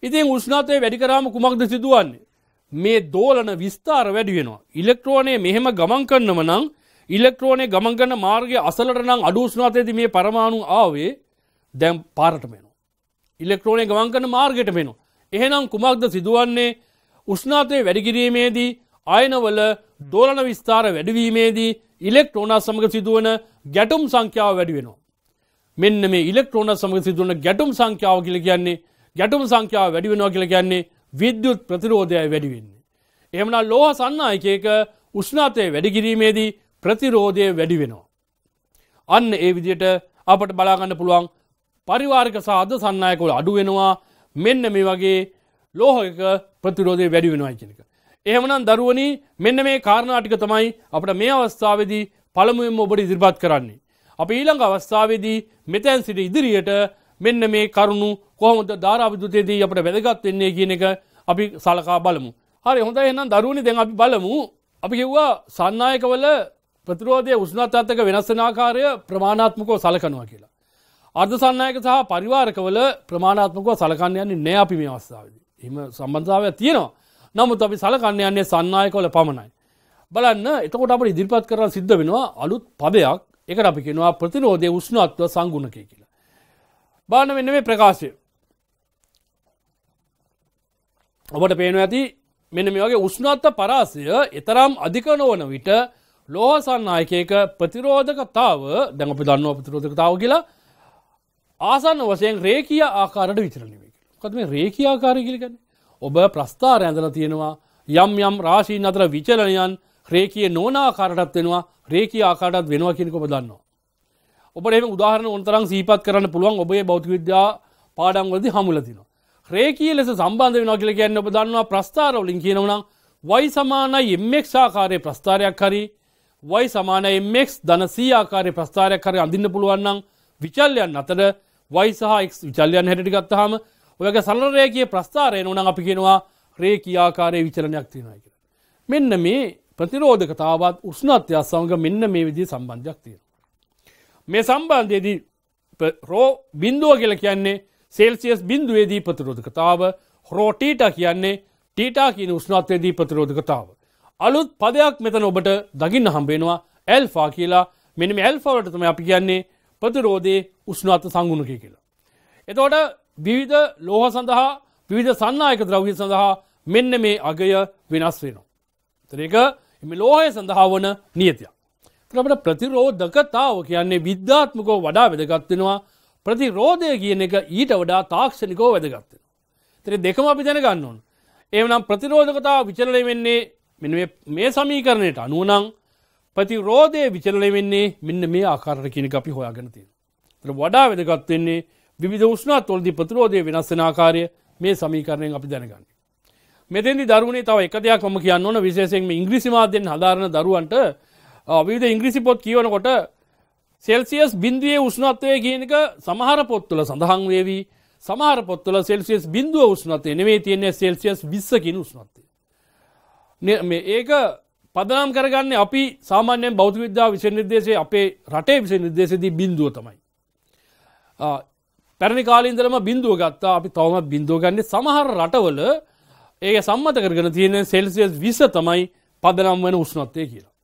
ඉතින් උෂ්නාතය වැඩිකරාම කුමක්ද සිදුවන්නේ. මේ දෝලන විස්ථාර වැඩිවෙනවා. ඉලෙක්ට්‍රෝනය මෙහෙම ගමන් කරන්නම නං ඉලෙක්ට්‍රෝනේ ගමන් කරන මාර්ගය අසලට නම් අඩුස්නාතයති මේ පරමාණු ආවේ දැම් පාරට මෙනවා. ඉලෙක්ට්‍රෝනේ ගමන් කරන මාර්ගයට මෙනවා. එහෙනම් කුමක්ද සිදුවන්නේ උෂ්නාතය වැඩිකිරීමේදී අයනවල දෝලන විස්ථාර වැඩවීමේදී ඉලෙක්ට්‍රෝනා සමඟ සිදුවන ගැටුම් සංඛ්‍යාව වැඩිවෙනවා. මෙන්න මේ ඉලෙක්ට්‍රෝන සමඟ සිදුවන ගැටුම් සංඛ්‍යාව කියල කියන්නේ ගැටුම් සංඛ්‍යාව වැඩිවෙනවා කියල කියන්නේ විද්‍යුත් ප්‍රතිරෝධය වැඩිවෙන්නේ. එමනා ලෝහ සන්නා එකක උෂ්නාතය වැඩිකිරීමේදී ප්‍රතිරෝධය වැඩි වෙනවා. අන්න ඒ විදියට අපට බලාගන්න පුළුවන් පරිවාර්ක සාධ සන්නයකොල අඩුවෙනවා මෙන්න මේ වගේ ලෝහක ප්‍රතිරෝධය වැඩි වෙනවා කියනක. එහෙමනම් දරුවනි මෙන්න මේ කාරණාටික තමයි අපට මේ අවස්ථාවේදී පළමුුවෙන්ම ඔබට ඉදිරිපත් කරන්නේ. අප ඊළඟ අවස්ථාවේදී මෙතැන් සිට ඉදිරියට මෙන්න මේ කරුණු කොහොමද ධාරාවිදුතයේදී අපට වැදගත් වෙන්නේ කියන එක අපි සලකා බලමු. හරි හොඳ එනම් දරුවනි දැන් අපි බලමු අපි කිව්වා සන්නායකවල ප්‍රතිරෝධය උෂ්ණත්තාත්තක වෙනස්සනාකාරය ප්‍රමාණාත්මකෝ සලකනවා කියලා. අර්ධ සන්නයක සහ පරිවාරකවල ප්‍රමාණාත්මකව සලකන්නයන්නේ නෑ අපි මේ අවස්ථාවද. එම සම්බන්ධාවයක් තියෙනවා. නමුත් අපි සලකන්න යන්නේ සන්නායකොල පමණයි. බලන්න එතකොට අප ඉදිරිපත් කරන සිද්ධ වෙනවා අලුත් පදයක් එක අපි කෙනවා ප්‍රතිරෝධය උෂ්ණත්ව සංගුණකය කියලා. බාන වෙන්න මේ ප්‍රකාශය. ඔබට පේනු ඇති මෙන මේ වගේ උෂ්ණත්ව පරාසය එතරම් අධික නොවන විට ලෝහසන්නායකයක ප්‍රතිරෝධකතාව දැඟ අපි දන්නවා ප්‍රතිරෝධකතාව කියලා ආසන්න වසයෙන් රේකිය ආකාරට විචරණය කතම රේකිය ආකාරය කිලිගන්න ඔබ ප්‍රස්ථාර ඇඳල තියෙනවා යම් යම් රාශීන් අතර විචලනයන් ්‍රේකිය නෝනාකාරටත් වෙනවා රේකිය ආකාටත් වෙනවා කියෙනකො දන්නවා. ඔබට එම උදාහරණ උන්තරන් සීපත් කරන්න පුළුවන් ඔබේ බෞතිවිද්‍යා පාඩංවලදි හමුලතින. රේකිය ලෙස සම්බන්ධ වෙන කියල කියන්න ඔබ දන්නවා ප්‍රස්ථාරවලින් කියනවනම් වයි සමානයි එම්මෙක් සාකාරය ප්‍රස්ථාරයක් හරි වයි සමාන එම්මෙක් දන සීආකාරය ප්‍රස්ථාරයක් කරය අඳන්න පුළුවන්නම් විචල්ලයන් අතර වයි සහ විචල්ලයන් හැටිගත්තහම ඔයගේ සල්රේකය ප්‍රස්ථාරය නොන අපි කියෙනවා රේකයාකාරය විචලනයක් තියෙනයි කියලා. මෙන්න මේ ප්‍රතිරෝධකතාවත් උෂ්ණත්‍යයක් සමඟ මෙන්න මේ විදි සම්බන්ධයක් තියෙන. මේ සම්බන්ධයේදී රෝ බින්දුව කියල කියන්නේ සෙල්සියස් බින්දුවේදී ප්‍රතිරෝධකතාව හෝටීට කියන්නේ ටීටා කියන උෂ්ණත්වයේදී ප්‍රතිරෝධකතාව. අලුත් පදයක් මෙතන ඔබට දකින්න හම්බේෙනවා ඇල්ෆා කියලා මෙනිම ඇල්ෆාවලටතම අපි කියන්නේ ප්‍රතිරෝධයේ උෂ්ණාත සංගුණකය කියලා. එතෝට විවිධ ලෝහ සඳහා විවිධ සන්නායක ද්‍රව්‍ය සඳහා මෙන්න මේ අගය වෙනස් වෙනවා. තරක එම ලෝහය සඳහා වන නියතියක්. ත්‍රබට ප්‍රතිරෝධකතාව කියන්නේ විද්‍යාත්මකෝ වඩා වැදගත්වෙනවා ප්‍රතිරෝධය කියන එක ඊට වඩා තාක්ෂණිකෝ වැදගත්වෙන. තරි දෙකම අපි දැනගන්න ඕන්. ඒනම් ප්‍රතිරෝධකතා විචරණය වෙන්නේ මෙ මේ සමීකරණයට අනුවනං ප්‍රතිරෝධය විචරණය වෙන්නේ මෙන්න මේ ආකාරට කියනක අපි හොයාගෙන තියෙන. වඩා වැදගත්වෙන්නේ විධ උෂ්නා තුොල්දි ප්‍රතිරෝධය වෙනස්සන ආකාරය මේ සමීකරණයෙන් අපි දැනගන්න. මෙතැදි දරුණේ තව එකදයක් ම කියන්න ඕන විශේෂෙන්ම ඉංග්‍රිසි මාධ්‍යෙන් හදාරණ දරුවන්ට විධ ඉංග්‍රිසි පොත් කියවනකොට සෙල්සිියස් බින්දුවේ උෂ්නත්වය කියනක සමහර පොත්තුල සඳහන් වේවී සමහර පොත්තුල සෙල්සිියස් බින්දුව උෂ්නතය නෙවේ තියන්නේ සෙල්සිියස් විස්සකින උෂ්නත්තේ. ඒක පදනම් කරගන්න අපි සාමාන්‍යයෙන් බෞතිවිද්‍යා විශෂ නිර්දේශය අපේ රටේ විශෂ නිර්දේශදී බින්දුව තමයි. පැරණි කාලින්දරම බින්දුව ගත්තා අපි තවමත් බින්දුව ගන්න සමහර රටවල ඒ සම්මත කරගෙන තියෙන සෙල්සියස් විස තමයි පදනම් වන උස්නොත්තය කියලා.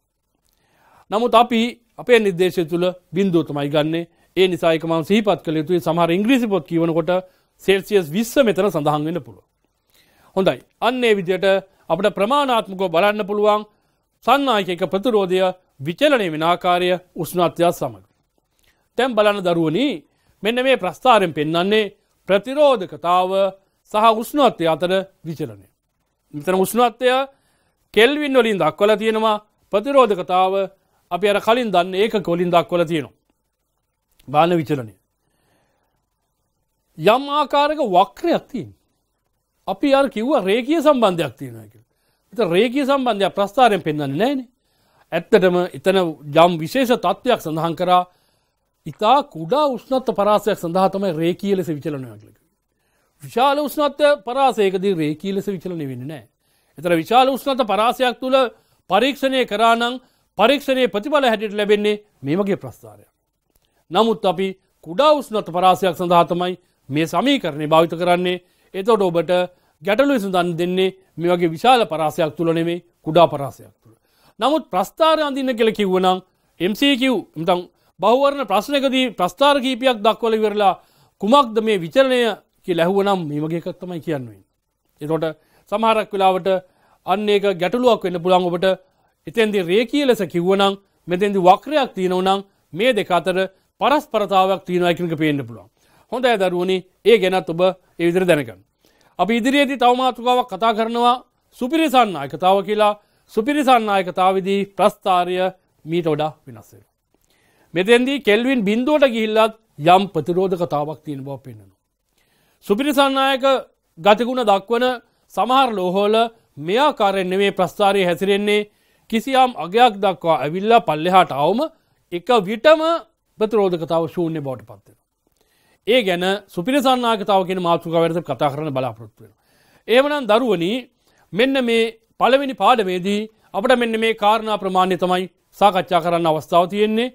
නමුත් අපි අපේ නිර්දේශය තුළ බින්දුව තමයි ගන්නේ ඒ නිසායකම සහිපත් කළ යුතුයි සමහර ඉංග්‍රීසි පොත් කියවනකොට සෙල්සියස් විස්ස මෙතන සඳහන් වෙන පුළුව. හොඳයි අන්නේ විදියට අපට ප්‍රමාණාත්මකෝ බලන්න පුළුවන් සන්නායකක ප්‍රතිරෝධය විචලනය වෙන ආකාරය උස්නාත්‍යයක් සමඟ. තැම් බලන්න දරුවනී මෙන්න මේ ප්‍රස්ථාරයෙන් පෙන්න්නන්නේ ප්‍රතිරෝධකතාව සහ උෂ්ණත්වය අතර විචලනය. මෙතන උෂ්ණත්වය කෙල්වින් වලින් දක්වල තියෙනවා ප්‍රතිරෝධකතාව අපි අර කලින් දන්න ඒක කොලින් දක්වල තියෙනවා. බාන විචලනය. යම් ආකාරක වක්‍රයක් තින්. අපි අර කිව්ව රේකිය සම්බන්ධයක් තියෙනයක. රේකිය සම්බන්ධයක් ප්‍රස්ථාරයෙන් පෙන්න්න නෑන. ඇත්තටම එතන යම් විශේෂ තත්ත්වයක් සඳහන් කරා ඉතා කුඩා උෂ්නත්ත පරාසයක් සඳහා තමයි රේකී ලෙස විචලනයක්ලක. විශාල උෂ්නත්ත පරාසයකදී රේකී ලෙස විචලනය වෙන්න නෑ. එතර විශාල උෂ්නත පරාසයක් තුළ පරීක්ෂණය කරානං පරීක්ෂණය ප්‍රතිඵල හැටිට ලැබෙන්නේ මේමගේ ප්‍රස්ථාරය. නමුත් අපි කුඩා උෂ්නත පරාසයක් සඳහා තමයි මේ සමීකරණය භාවිත කරන්නේ එතොට ඔබට ගැටලු විසඳන් දෙන්නේ මේ වගේ විශාල පරාසයක් තුළ නෙමේ කුඩා පරාසයක් තුළ. නමුත් ප්‍රස්ථාරය අඳන්න කෙළ කිව්වනම් MCQ බහුවරණ ප්‍රශ්නකදී ප්‍රස්ථාර කීපයක් දක්වල වෙරලා කුමක්ද මේ විචරණය කිය ලැහුවනම් මේමගේකක් තමයි කියන්නේ. එතොට සමහරක් වෙලාවට අන්නේක ගැටලුවක් වෙන්න පුළන් ඔබට එතන්දි රේකී ලෙස කිව්වනම් මෙතැදි වක්‍රයක් තියෙනවනම් මේ දෙක අතර පරස් පරතාවක් තියෙනයකික පේන්න පුළුවන්. හොඳ ඇදරුවනි ඒ ගැනත් ඔබ ඒවිදිර දැනකන්. අපි ඉදිරියේදී තවමාතුකාවක් කතා කරනවා සුපිරිසන්න අයකතාව කියලා සුපිරිසන්න අයකතාවදී ප්‍රස්ථාරය මීට ඔඩා වෙනස්සේ. මෙතැන්දී කෙල්වින් බින්දුවට ගිහිල්ලත් යම් ප්‍රතිරෝධ කතාවක් තියෙන බව පෙන්න්නනවා. සුපිරිසන්නායක ගතිගුණ දක්වන සමහර ලෝහෝල මෙයාකාරෙන් නෙවේ ප්‍රස්ථාරය හැසිරෙන්නේ කිසියම් අගයක් දක්වා ඇවිල්ලා පල්ලෙහාට අවම එක විටම ප්‍රතිරෝධකතාව ශූන්‍ය බවට පත්වෙන. ඒ ගැන සුපිරිසන්නාකතාව කියෙන මාතුක වැරද කතා කරන බලාපොරොත්තුවෙන. ඒමනම් දරුවනී මෙන්න මේ පළවෙනි පාඩමේදී අපට මෙන්න මේ කාරණා ප්‍රමාණ්‍ය තමයි සාකච්ඡා කරන්න අවස්ථාව තියෙන්නේ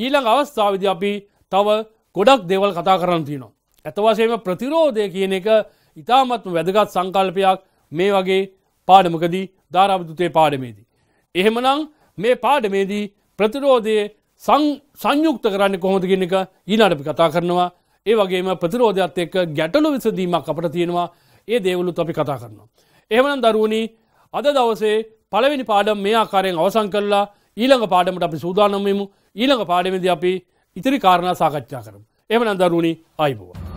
ඊළඟ අවස්ථාවද අපි තව ගොඩක් දේවල් කතා කරන්න තියනවා. ඇතවශයම ප්‍රතිරෝධය කියන එක ඉතාමත්ම වැදගත් සංකල්පයක් මේ වගේ පාඩමකදී ධාරාවිදුතය පාඩමේදී. එහෙමනම් මේ පාඩමේදී ප්‍රතිරෝධය සංයුක්ත කරන්න කොහොමදගෙන එක ඊනාටපි කතා කරනවා ඒ වගේම ප්‍රතිරෝධයක්ත් එක්ක ගැටලු විසඳීමක් අපට තියෙනවා ඒ දේවලුත් අපි කතා කරනවා. එහමනම් දරුවනි අද දවසේ පළවෙනි පාඩම් මේ ආකාරයෙන් අවසං කරලා ඊළඟ පාඩමට අපි සූදානම්මමු ඊළඟ පාඩමේද අපි ඉතිරි කාරණ සාකච්ඡා කරම් එම නන්දරුණි අයිබවා.